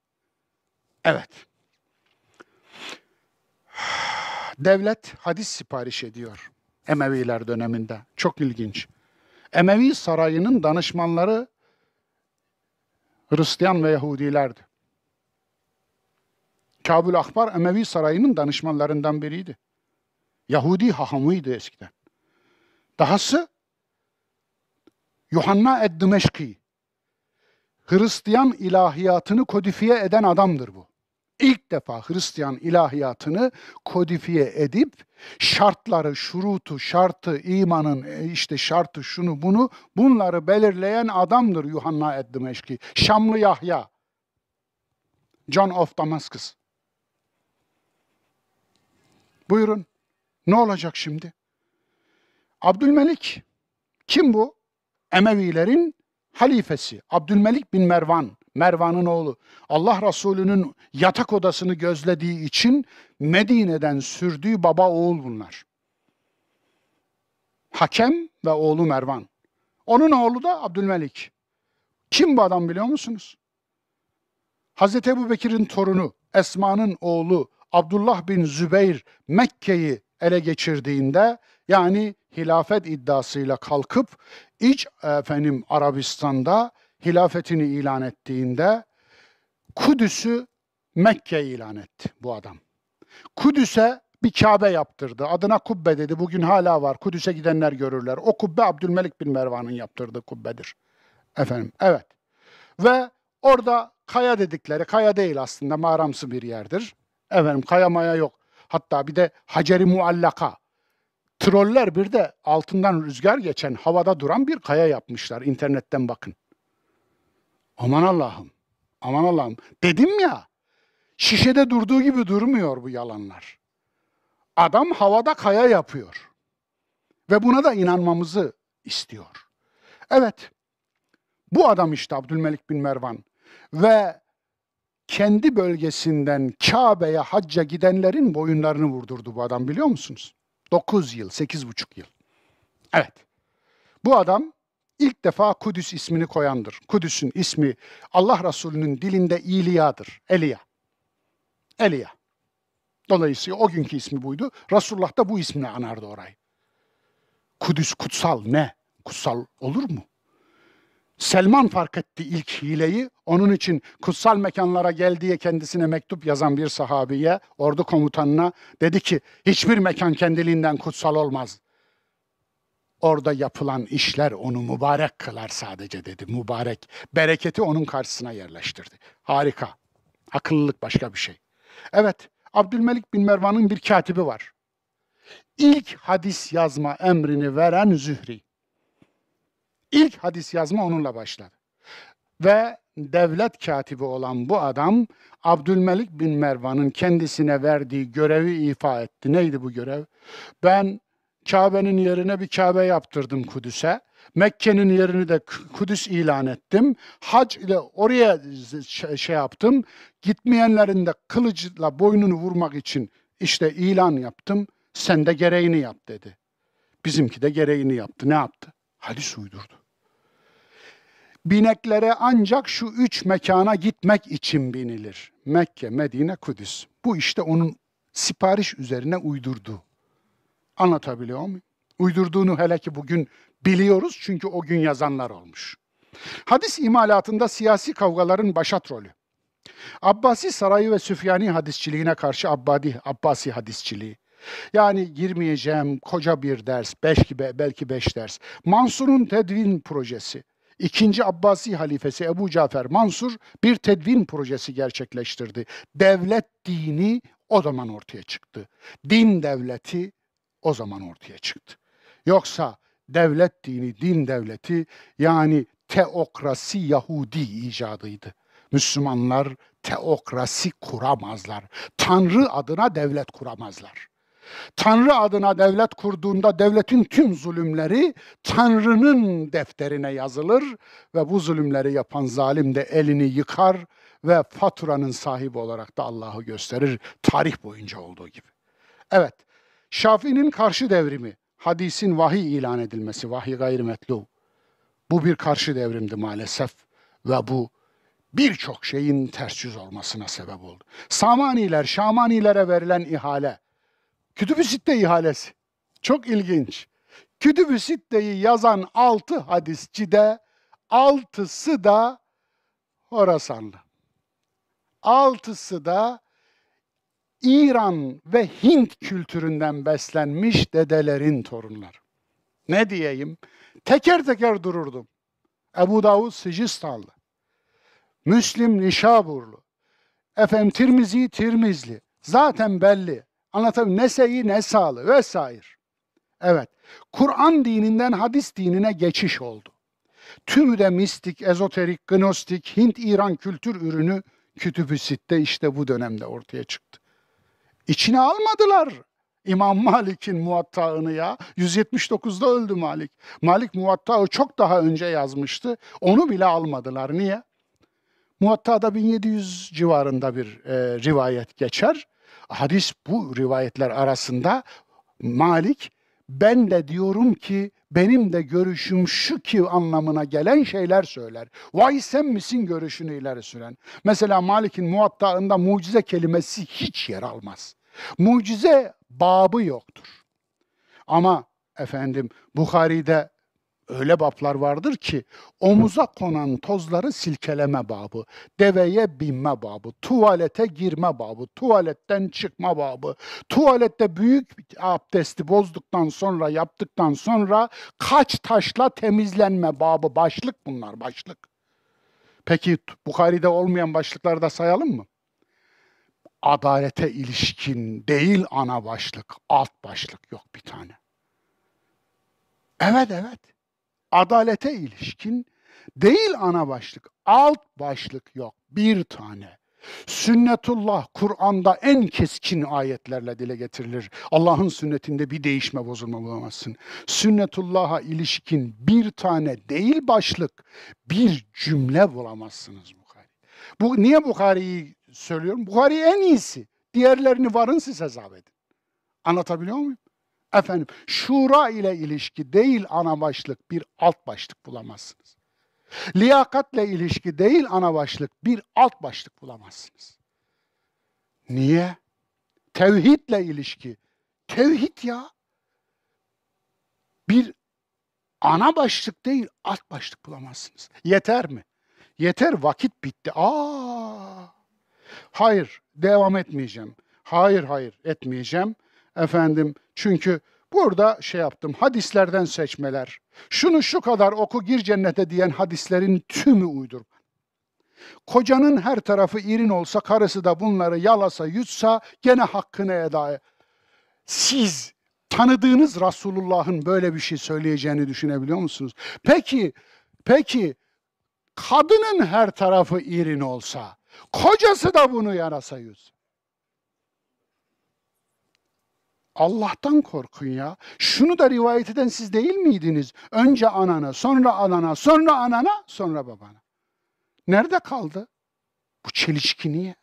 Evet. Devlet hadis sipariş ediyor Emeviler döneminde. Çok ilginç. Emevi sarayının danışmanları Hristiyan ve Yahudilerdi. Kabul Akbar Emevi sarayının danışmanlarından biriydi. Yahudi hahamıydı eskiden. Dahası Yuhanna Eddimeşki Hristiyan ilahiyatını kodifiye eden adamdır bu. İlk defa Hristiyan ilahiyatını kodifiye edip şartları, şurutu, şartı, imanın e, işte şartı, şunu bunu bunları belirleyen adamdır Yuhanna Eddimeşki. Şamlı Yahya. John of Damascus. Buyurun. Ne olacak şimdi? Abdülmelik kim bu? Emevilerin halifesi Abdülmelik bin Mervan, Mervan'ın oğlu. Allah Resulü'nün yatak odasını gözlediği için Medine'den sürdüğü baba oğul bunlar. Hakem ve oğlu Mervan. Onun oğlu da Abdülmelik. Kim bu adam biliyor musunuz? Hazreti Ebu Bekir'in torunu, Esma'nın oğlu Abdullah bin Zübeyr Mekke'yi ele geçirdiğinde yani hilafet iddiasıyla kalkıp iç efendim Arabistan'da hilafetini ilan ettiğinde Kudüs'ü Mekke ilan etti bu adam. Kudüs'e bir Kabe yaptırdı. Adına kubbe dedi. Bugün hala var. Kudüs'e gidenler görürler. O kubbe Abdülmelik bin Mervan'ın yaptırdığı kubbedir. Efendim, evet. Ve orada kaya dedikleri, kaya değil aslında mağaramsı bir yerdir. Efendim, kaya maya yok. Hatta bir de Haceri Muallaka. Troller bir de altından rüzgar geçen havada duran bir kaya yapmışlar. İnternetten bakın. Aman Allah'ım. Aman Allah'ım. Dedim ya. Şişede durduğu gibi durmuyor bu yalanlar. Adam havada kaya yapıyor. Ve buna da inanmamızı istiyor. Evet. Bu adam işte Abdülmelik bin Mervan ve kendi bölgesinden Kabe'ye hacca gidenlerin boyunlarını vurdurdu bu adam biliyor musunuz? 9 yıl, 8,5 yıl. Evet. Bu adam ilk defa Kudüs ismini koyandır. Kudüs'ün ismi Allah Resulü'nün dilinde İliya'dır. Eliya. Eliya. Dolayısıyla o günkü ismi buydu. Resulullah da bu ismini anardı orayı. Kudüs kutsal ne? Kutsal olur mu? Selman fark etti ilk hileyi. Onun için kutsal mekanlara gel diye kendisine mektup yazan bir sahabiye, ordu komutanına dedi ki hiçbir mekan kendiliğinden kutsal olmaz. Orada yapılan işler onu mübarek kılar sadece dedi. Mübarek. Bereketi onun karşısına yerleştirdi. Harika. Akıllılık başka bir şey. Evet, Abdülmelik bin Mervan'ın bir katibi var. İlk hadis yazma emrini veren Zühri. İlk hadis yazma onunla başlar Ve devlet katibi olan bu adam Abdülmelik bin Mervan'ın kendisine verdiği görevi ifa etti. Neydi bu görev? Ben Kabe'nin yerine bir Kabe yaptırdım Kudüs'e. Mekke'nin yerini de Kudüs ilan ettim. Hac ile oraya şey yaptım. Gitmeyenlerin de kılıçla boynunu vurmak için işte ilan yaptım. Sen de gereğini yap dedi. Bizimki de gereğini yaptı. Ne yaptı? Hadis uydurdu. Bineklere ancak şu üç mekana gitmek için binilir. Mekke, Medine, Kudüs. Bu işte onun sipariş üzerine uydurdu. Anlatabiliyor muyum? Uydurduğunu hele ki bugün biliyoruz çünkü o gün yazanlar olmuş. Hadis imalatında siyasi kavgaların başat rolü. Abbasi sarayı ve Süfyani hadisçiliğine karşı Abbadi, Abbasi hadisçiliği. Yani girmeyeceğim koca bir ders, beş belki beş ders. Mansur'un tedvin projesi. İkinci Abbasi halifesi Ebu Cafer Mansur bir tedvin projesi gerçekleştirdi. Devlet dini o zaman ortaya çıktı. Din devleti o zaman ortaya çıktı. Yoksa devlet dini, din devleti yani teokrasi Yahudi icadıydı. Müslümanlar teokrasi kuramazlar. Tanrı adına devlet kuramazlar. Tanrı adına devlet kurduğunda devletin tüm zulümleri Tanrı'nın defterine yazılır ve bu zulümleri yapan zalim de elini yıkar ve faturanın sahibi olarak da Allah'ı gösterir tarih boyunca olduğu gibi. Evet, Şafii'nin karşı devrimi, hadisin vahiy ilan edilmesi, vahiy gayrimetlu. Bu bir karşı devrimdi maalesef ve bu birçok şeyin ters yüz olmasına sebep oldu. Samaniler, Şamanilere verilen ihale, Kütüb-ü Sitte ihalesi. Çok ilginç. Kütüb-ü Sitte'yi yazan altı hadisçi de altısı da Horasanlı. Altısı da İran ve Hint kültüründen beslenmiş dedelerin torunları. Ne diyeyim? Teker teker dururdum. Ebu Davud Sicistanlı, Müslim Nişaburlu, Efem Tirmizi Tirmizli. Zaten belli. Anlatabiliyor Ne seyi ne sağlı vesaire. Evet. Kur'an dininden hadis dinine geçiş oldu. Tümü de mistik, ezoterik, gnostik, Hint-İran kültür ürünü kütübü sitte işte bu dönemde ortaya çıktı. İçine almadılar İmam Malik'in muvattağını ya. 179'da öldü Malik. Malik muvattağı çok daha önce yazmıştı. Onu bile almadılar. Niye? Muvatta'da 1700 civarında bir e, rivayet geçer hadis bu rivayetler arasında Malik ben de diyorum ki benim de görüşüm şu ki anlamına gelen şeyler söyler. Vay sen misin görüşünü ileri süren. Mesela Malik'in muattağında mucize kelimesi hiç yer almaz. Mucize babı yoktur. Ama efendim Bukhari'de Öyle bablar vardır ki omuza konan tozları silkeleme babı, deveye binme babı, tuvalete girme babı, tuvaletten çıkma babı, tuvalette büyük abdesti bozduktan sonra yaptıktan sonra kaç taşla temizlenme babı başlık bunlar başlık. Peki Bukhari'de olmayan başlıkları da sayalım mı? Adalete ilişkin değil ana başlık, alt başlık yok bir tane. Evet evet adalete ilişkin değil ana başlık, alt başlık yok. Bir tane. Sünnetullah Kur'an'da en keskin ayetlerle dile getirilir. Allah'ın sünnetinde bir değişme bozulma bulamazsın. Sünnetullah'a ilişkin bir tane değil başlık, bir cümle bulamazsınız Bukhari. Bu, niye Bukhari'yi söylüyorum? Bukhari en iyisi. Diğerlerini varın siz hesap edin. Anlatabiliyor muyum? Efendim şura ile ilişki değil ana başlık bir alt başlık bulamazsınız. Liyakatle ilişki değil ana başlık bir alt başlık bulamazsınız. Niye? Tevhidle ilişki. Tevhid ya. Bir ana başlık değil alt başlık bulamazsınız. Yeter mi? Yeter vakit bitti. Aa! Hayır, devam etmeyeceğim. Hayır, hayır, etmeyeceğim. Efendim, çünkü burada şey yaptım hadislerden seçmeler. Şunu şu kadar oku gir cennete diyen hadislerin tümü uydurma. Kocanın her tarafı irin olsa, karısı da bunları yalasa, yutsa gene hakkını eda e-. Siz tanıdığınız Resulullah'ın böyle bir şey söyleyeceğini düşünebiliyor musunuz? Peki, peki kadının her tarafı irin olsa, kocası da bunu yarasa yutsa. Allah'tan korkun ya. Şunu da rivayet eden siz değil miydiniz? Önce anana, sonra anana, sonra anana, sonra babana. Nerede kaldı? Bu çelişki niye?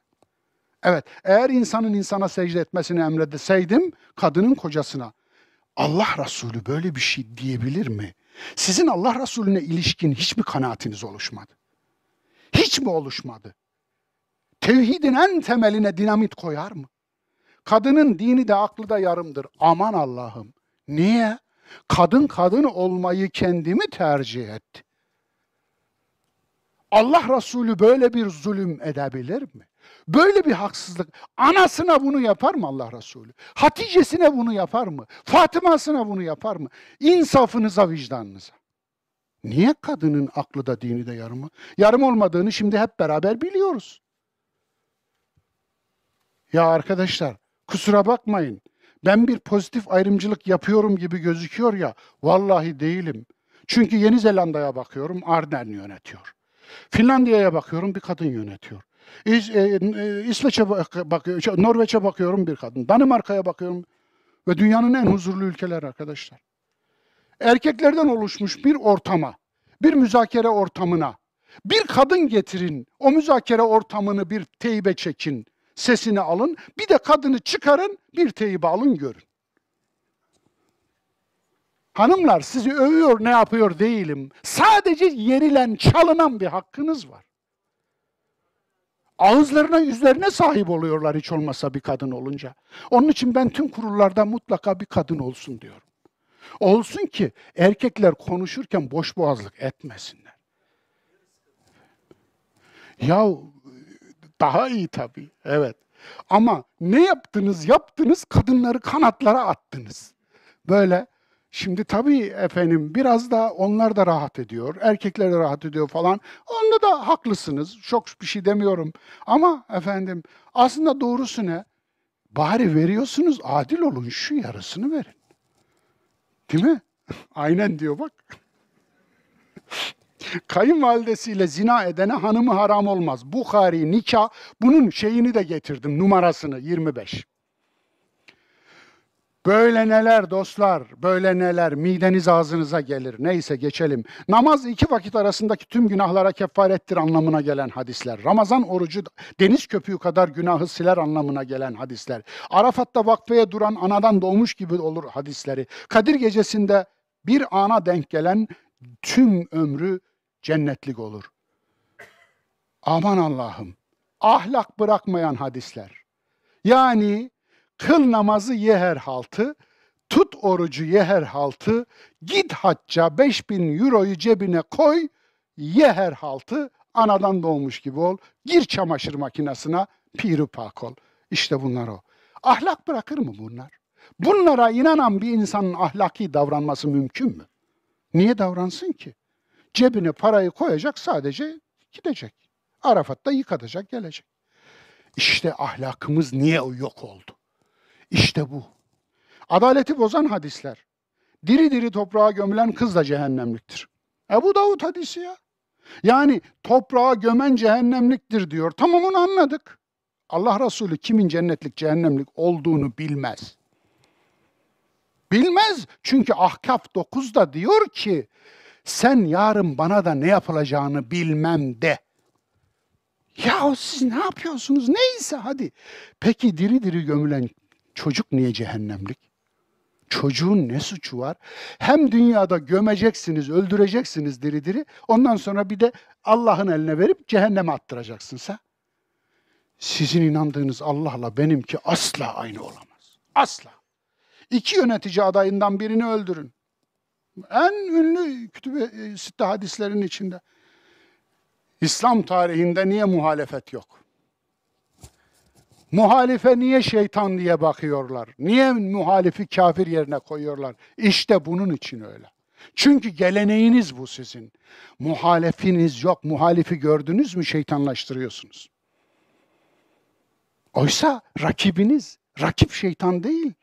Evet, eğer insanın insana secde etmesini emredeseydim, kadının kocasına. Allah Resulü böyle bir şey diyebilir mi? Sizin Allah Resulüne ilişkin hiç hiçbir kanaatiniz oluşmadı? Hiç mi oluşmadı? Tevhidin en temeline dinamit koyar mı? Kadının dini de aklı da yarımdır. Aman Allah'ım. Niye? Kadın kadın olmayı kendimi tercih etti. Allah Resulü böyle bir zulüm edebilir mi? Böyle bir haksızlık. Anasına bunu yapar mı Allah Resulü? Hatice'sine bunu yapar mı? Fatıma'sına bunu yapar mı? İnsafınıza, vicdanınıza. Niye kadının aklı da dini de yarım, yarım olmadığını şimdi hep beraber biliyoruz. Ya arkadaşlar Kusura bakmayın. Ben bir pozitif ayrımcılık yapıyorum gibi gözüküyor ya. Vallahi değilim. Çünkü Yeni Zelanda'ya bakıyorum Arden yönetiyor. Finlandiya'ya bakıyorum bir kadın yönetiyor. İs, e, e, e İsveç'e bakıyorum, e, e, Norveç'e bakıyorum bir kadın. Danimarka'ya bakıyorum ve dünyanın en huzurlu ülkeler arkadaşlar. Erkeklerden oluşmuş bir ortama, bir müzakere ortamına bir kadın getirin, o müzakere ortamını bir teybe çekin sesini alın. Bir de kadını çıkarın, bir teybi alın görün. Hanımlar sizi övüyor ne yapıyor değilim. Sadece yenilen, çalınan bir hakkınız var. Ağızlarına, yüzlerine sahip oluyorlar hiç olmasa bir kadın olunca. Onun için ben tüm kurullarda mutlaka bir kadın olsun diyorum. Olsun ki erkekler konuşurken boş boğazlık etmesinler. Ya daha iyi tabii, evet. Ama ne yaptınız? Yaptınız, kadınları kanatlara attınız. Böyle Şimdi tabii efendim biraz da onlar da rahat ediyor, erkekler de rahat ediyor falan. Onda da haklısınız, çok bir şey demiyorum. Ama efendim aslında doğrusu ne? Bari veriyorsunuz, adil olun, şu yarısını verin. Değil mi? Aynen diyor bak. Kayınvalidesiyle zina edene hanımı haram olmaz. Bukhari, nikah, bunun şeyini de getirdim, numarasını 25. Böyle neler dostlar, böyle neler mideniz ağzınıza gelir. Neyse geçelim. Namaz iki vakit arasındaki tüm günahlara kefarettir anlamına gelen hadisler. Ramazan orucu deniz köpüğü kadar günahı siler anlamına gelen hadisler. Arafat'ta vakfeye duran anadan doğmuş gibi olur hadisleri. Kadir gecesinde bir ana denk gelen tüm ömrü cennetlik olur. Aman Allah'ım. Ahlak bırakmayan hadisler. Yani kıl namazı ye her haltı, tut orucu ye her haltı, git hacca 5000 euroyu cebine koy, ye her haltı, anadan doğmuş gibi ol, gir çamaşır makinesine, piri pak ol. İşte bunlar o. Ahlak bırakır mı bunlar? Bunlara inanan bir insanın ahlaki davranması mümkün mü? Niye davransın ki? Cebine parayı koyacak sadece gidecek. Arafat'ta yıkatacak gelecek. İşte ahlakımız niye yok oldu? İşte bu. Adaleti bozan hadisler. Diri diri toprağa gömülen kız da cehennemliktir. Ebu Davud hadisi ya. Yani toprağa gömen cehennemliktir diyor. Tamam onu anladık. Allah Resulü kimin cennetlik cehennemlik olduğunu bilmez. Bilmez çünkü Ahkaf 9'da diyor ki sen yarın bana da ne yapılacağını bilmem de. Ya siz ne yapıyorsunuz? Neyse hadi. Peki diri diri gömülen çocuk niye cehennemlik? Çocuğun ne suçu var? Hem dünyada gömeceksiniz, öldüreceksiniz diri diri. Ondan sonra bir de Allah'ın eline verip cehenneme attıracaksın sen. Sizin inandığınız Allah'la benimki asla aynı olamaz. Asla. İki yönetici adayından birini öldürün. En ünlü kütübe e, sitte hadislerin içinde. İslam tarihinde niye muhalefet yok? Muhalife niye şeytan diye bakıyorlar? Niye muhalifi kafir yerine koyuyorlar? İşte bunun için öyle. Çünkü geleneğiniz bu sizin. Muhalefiniz yok. Muhalifi gördünüz mü şeytanlaştırıyorsunuz. Oysa rakibiniz, rakip şeytan değil.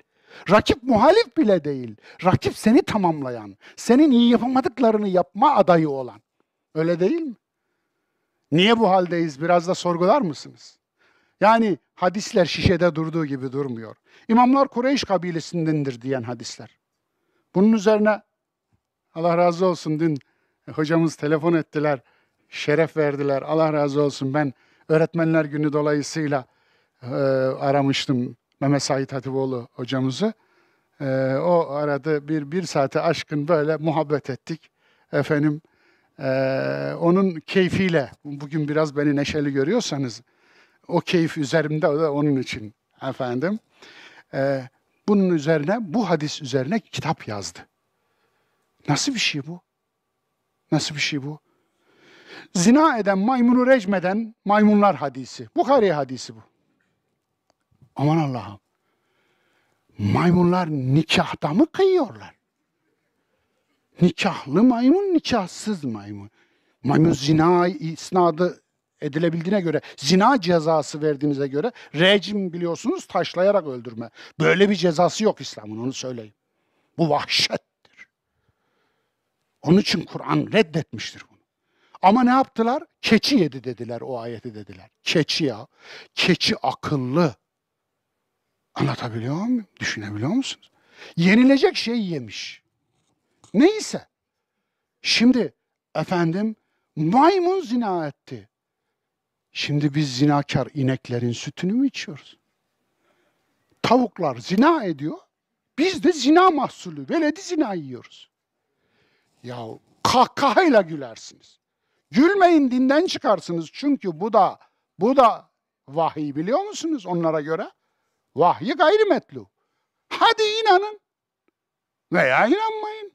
Rakip muhalif bile değil. Rakip seni tamamlayan, senin iyi yapamadıklarını yapma adayı olan. Öyle değil mi? Niye bu haldeyiz biraz da sorgular mısınız? Yani hadisler şişede durduğu gibi durmuyor. İmamlar Kureyş kabilesindendir diyen hadisler. Bunun üzerine Allah razı olsun dün hocamız telefon ettiler, şeref verdiler. Allah razı olsun ben öğretmenler günü dolayısıyla e, aramıştım Mehmet Sait Hatipoğlu hocamızı. E, o aradı bir, bir saate aşkın böyle muhabbet ettik. Efendim e, onun keyfiyle bugün biraz beni neşeli görüyorsanız o keyif üzerimde o da onun için efendim. E, bunun üzerine bu hadis üzerine kitap yazdı. Nasıl bir şey bu? Nasıl bir şey bu? Zina eden maymunu recmeden maymunlar hadisi. Bukhari hadisi bu. Aman Allah'ım. Maymunlar nikahta mı kıyıyorlar? Nikahlı maymun, nikahsız maymun. Maymun zina isnadı edilebildiğine göre, zina cezası verdiğimize göre rejim biliyorsunuz taşlayarak öldürme. Böyle bir cezası yok İslam'ın onu söyleyeyim. Bu vahşettir. Onun için Kur'an reddetmiştir bunu. Ama ne yaptılar? Keçi yedi dediler o ayeti dediler. Keçi ya. Keçi akıllı. Anlatabiliyor muyum? Düşünebiliyor musunuz? Yenilecek şey yemiş. Neyse. Şimdi efendim maymun zina etti. Şimdi biz zinakar ineklerin sütünü mü içiyoruz? Tavuklar zina ediyor. Biz de zina mahsulü, veledi zina yiyoruz. Ya kahkahayla gülersiniz. Gülmeyin dinden çıkarsınız çünkü bu da bu da vahiy biliyor musunuz onlara göre? Vahyi gayrimetlu. Hadi inanın veya inanmayın.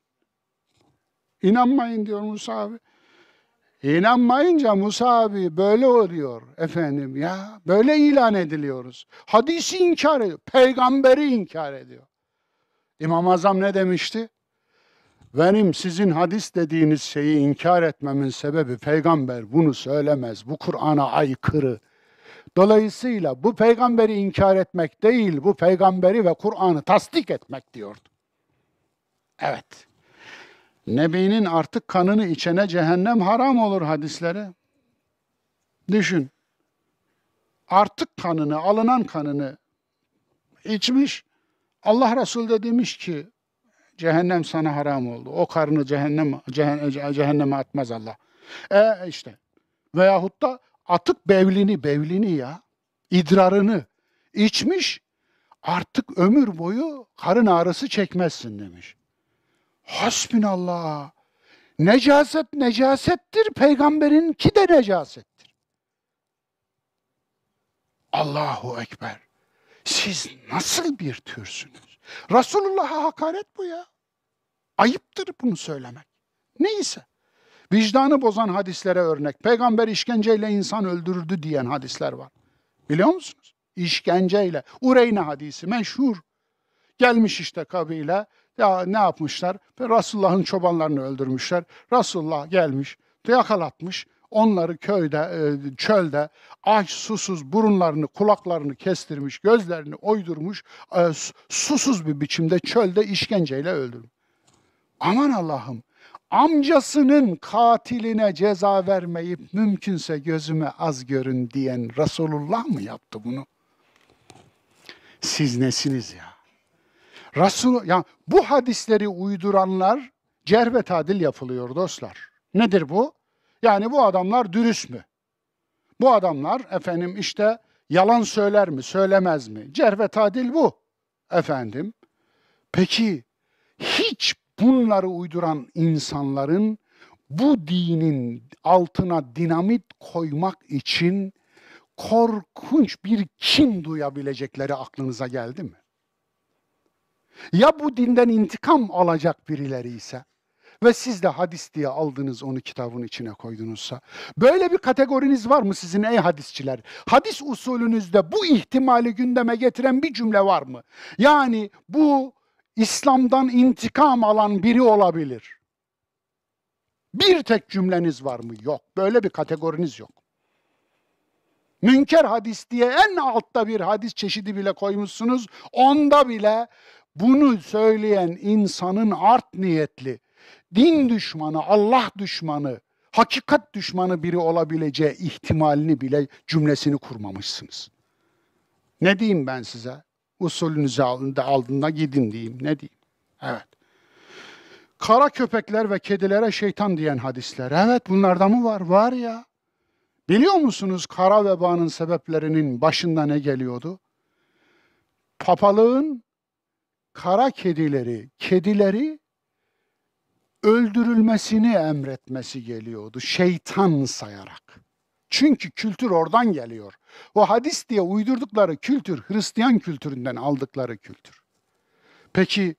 İnanmayın diyor Musa abi. İnanmayınca Musa abi böyle oluyor efendim ya. Böyle ilan ediliyoruz. Hadisi inkar ediyor. Peygamberi inkar ediyor. İmam Azam ne demişti? Benim sizin hadis dediğiniz şeyi inkar etmemin sebebi peygamber bunu söylemez. Bu Kur'an'a aykırı Dolayısıyla bu peygamberi inkar etmek değil, bu peygamberi ve Kur'an'ı tasdik etmek diyordu. Evet. Nebinin artık kanını içene cehennem haram olur hadisleri. Düşün. Artık kanını, alınan kanını içmiş. Allah Resulü de demiş ki cehennem sana haram oldu. O karını cehennem, cehenneme atmaz Allah. E işte veyahut da atık bevlini, bevlini ya, idrarını içmiş, artık ömür boyu karın ağrısı çekmezsin demiş. Hasbinallah. Necaset necasettir, Peygamber'in ki de necasettir. Allahu Ekber. Siz nasıl bir türsünüz? Resulullah'a hakaret bu ya. Ayıptır bunu söylemek. Neyse. Vicdanı bozan hadislere örnek. Peygamber işkenceyle insan öldürdü diyen hadisler var. Biliyor musunuz? İşkenceyle. Ureyne hadisi meşhur. Gelmiş işte kabile. Ya ne yapmışlar? Resulullah'ın çobanlarını öldürmüşler. Resulullah gelmiş, yakalatmış. Onları köyde, e, çölde aç susuz burunlarını, kulaklarını kestirmiş, gözlerini oydurmuş, e, susuz bir biçimde çölde işkenceyle öldürmüş. Aman Allah'ım amcasının katiline ceza vermeyip mümkünse gözüme az görün diyen Resulullah mı yaptı bunu? Siz nesiniz ya? Resul, ya bu hadisleri uyduranlar cerve tadil yapılıyor dostlar. Nedir bu? Yani bu adamlar dürüst mü? Bu adamlar efendim işte yalan söyler mi, söylemez mi? Cerve tadil bu efendim. Peki hiç bunları uyduran insanların bu dinin altına dinamit koymak için korkunç bir kin duyabilecekleri aklınıza geldi mi? Ya bu dinden intikam alacak birileri ise ve siz de hadis diye aldınız onu kitabın içine koydunuzsa. Böyle bir kategoriniz var mı sizin ey hadisçiler? Hadis usulünüzde bu ihtimali gündeme getiren bir cümle var mı? Yani bu İslam'dan intikam alan biri olabilir. Bir tek cümleniz var mı? Yok. Böyle bir kategoriniz yok. Münker hadis diye en altta bir hadis çeşidi bile koymuşsunuz. Onda bile bunu söyleyen insanın art niyetli, din düşmanı, Allah düşmanı, hakikat düşmanı biri olabileceği ihtimalini bile cümlesini kurmamışsınız. Ne diyeyim ben size? usulünüzü alın da aldığında gidin diyeyim. Ne diyeyim? Evet. Kara köpekler ve kedilere şeytan diyen hadisler. Evet bunlarda mı var? Var ya. Biliyor musunuz kara vebanın sebeplerinin başında ne geliyordu? Papalığın kara kedileri, kedileri öldürülmesini emretmesi geliyordu şeytan sayarak. Çünkü kültür oradan geliyor. O hadis diye uydurdukları kültür Hristiyan kültüründen aldıkları kültür. Peki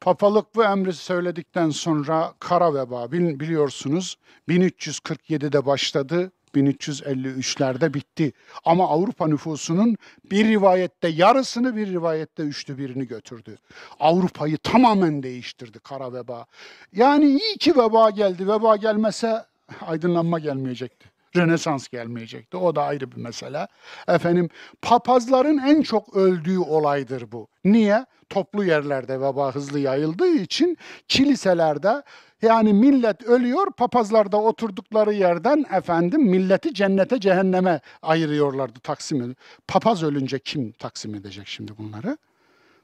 papalık bu emri söyledikten sonra kara veba biliyorsunuz 1347'de başladı 1353'lerde bitti. Ama Avrupa nüfusunun bir rivayette yarısını bir rivayette üçte birini götürdü. Avrupa'yı tamamen değiştirdi kara veba. Yani iyi ki veba geldi. Veba gelmese aydınlanma gelmeyecekti. Rönesans gelmeyecekti. O da ayrı bir mesele. Efendim papazların en çok öldüğü olaydır bu. Niye? Toplu yerlerde veba hızlı yayıldığı için kiliselerde yani millet ölüyor, papazlar da oturdukları yerden efendim milleti cennete cehenneme ayırıyorlardı, taksim ediyor. Papaz ölünce kim taksim edecek şimdi bunları?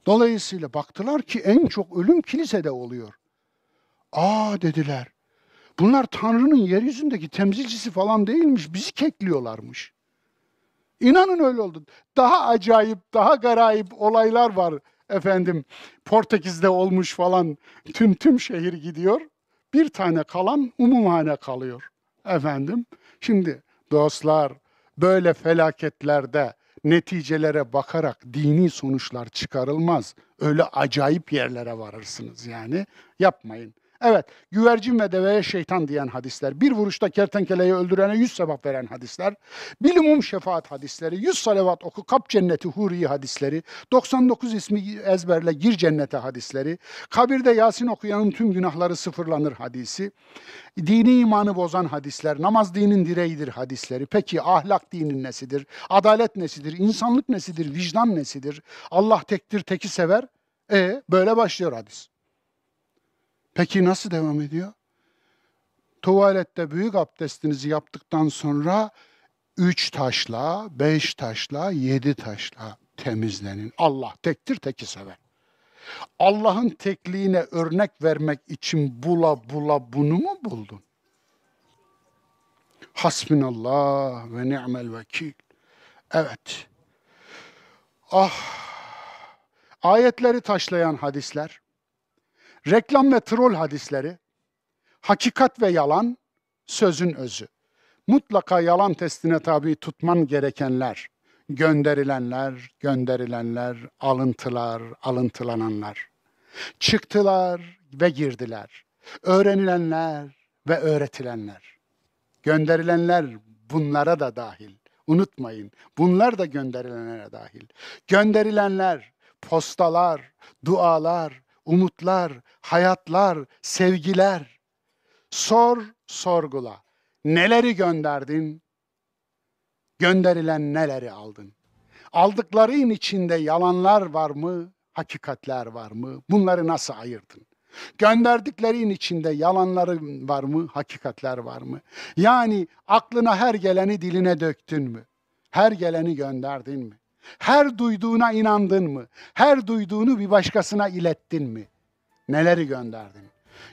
Dolayısıyla baktılar ki en çok ölüm kilisede oluyor. Aa dediler. Bunlar Tanrı'nın yeryüzündeki temsilcisi falan değilmiş. Bizi kekliyorlarmış. İnanın öyle oldu. Daha acayip, daha garayip olaylar var efendim. Portekiz'de olmuş falan tüm tüm şehir gidiyor. Bir tane kalan umumhane kalıyor efendim. Şimdi dostlar böyle felaketlerde neticelere bakarak dini sonuçlar çıkarılmaz. Öyle acayip yerlere varırsınız yani. Yapmayın. Evet, güvercin ve deveye şeytan diyen hadisler, bir vuruşta kertenkeleyi öldürene yüz sevap veren hadisler, bilimum şefaat hadisleri, yüz salavat oku, kap cenneti huriyi hadisleri, 99 ismi ezberle gir cennete hadisleri, kabirde Yasin okuyanın tüm günahları sıfırlanır hadisi, dini imanı bozan hadisler, namaz dinin direğidir hadisleri. Peki ahlak dinin nesidir? Adalet nesidir? İnsanlık nesidir? Vicdan nesidir? Allah tektir, teki sever. E böyle başlıyor hadis. Peki nasıl devam ediyor? Tuvalette büyük abdestinizi yaptıktan sonra üç taşla, beş taşla, yedi taşla temizlenin. Allah tektir teki sever. Allah'ın tekliğine örnek vermek için bula bula bunu mu buldun? Hasbinallah ve ni'mel vekil. Evet. Ah. Ayetleri taşlayan hadisler, Reklam ve troll hadisleri, hakikat ve yalan, sözün özü. Mutlaka yalan testine tabi tutman gerekenler, gönderilenler, gönderilenler, alıntılar, alıntılananlar. Çıktılar ve girdiler, öğrenilenler ve öğretilenler. Gönderilenler bunlara da dahil. Unutmayın, bunlar da gönderilenlere dahil. Gönderilenler, postalar, dualar, umutlar, hayatlar, sevgiler. Sor, sorgula. Neleri gönderdin? Gönderilen neleri aldın? Aldıkların içinde yalanlar var mı? Hakikatler var mı? Bunları nasıl ayırdın? Gönderdiklerin içinde yalanların var mı? Hakikatler var mı? Yani aklına her geleni diline döktün mü? Her geleni gönderdin mi? Her duyduğuna inandın mı? Her duyduğunu bir başkasına ilettin mi? Neleri gönderdin?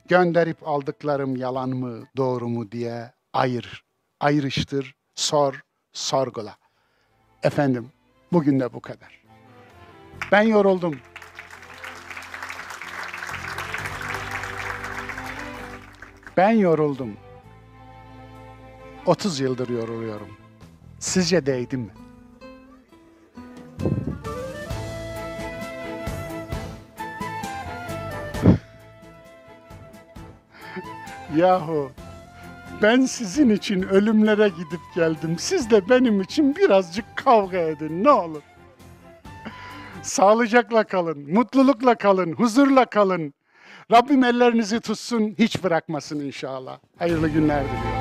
Gönderip aldıklarım yalan mı, doğru mu diye ayır, ayrıştır, sor, sorgula. Efendim, bugün de bu kadar. Ben yoruldum. Ben yoruldum. 30 yıldır yoruluyorum. Sizce değdi mi? Yahu ben sizin için ölümlere gidip geldim. Siz de benim için birazcık kavga edin ne olur. Sağlıcakla kalın, mutlulukla kalın, huzurla kalın. Rabbim ellerinizi tutsun, hiç bırakmasın inşallah. Hayırlı günler diliyorum.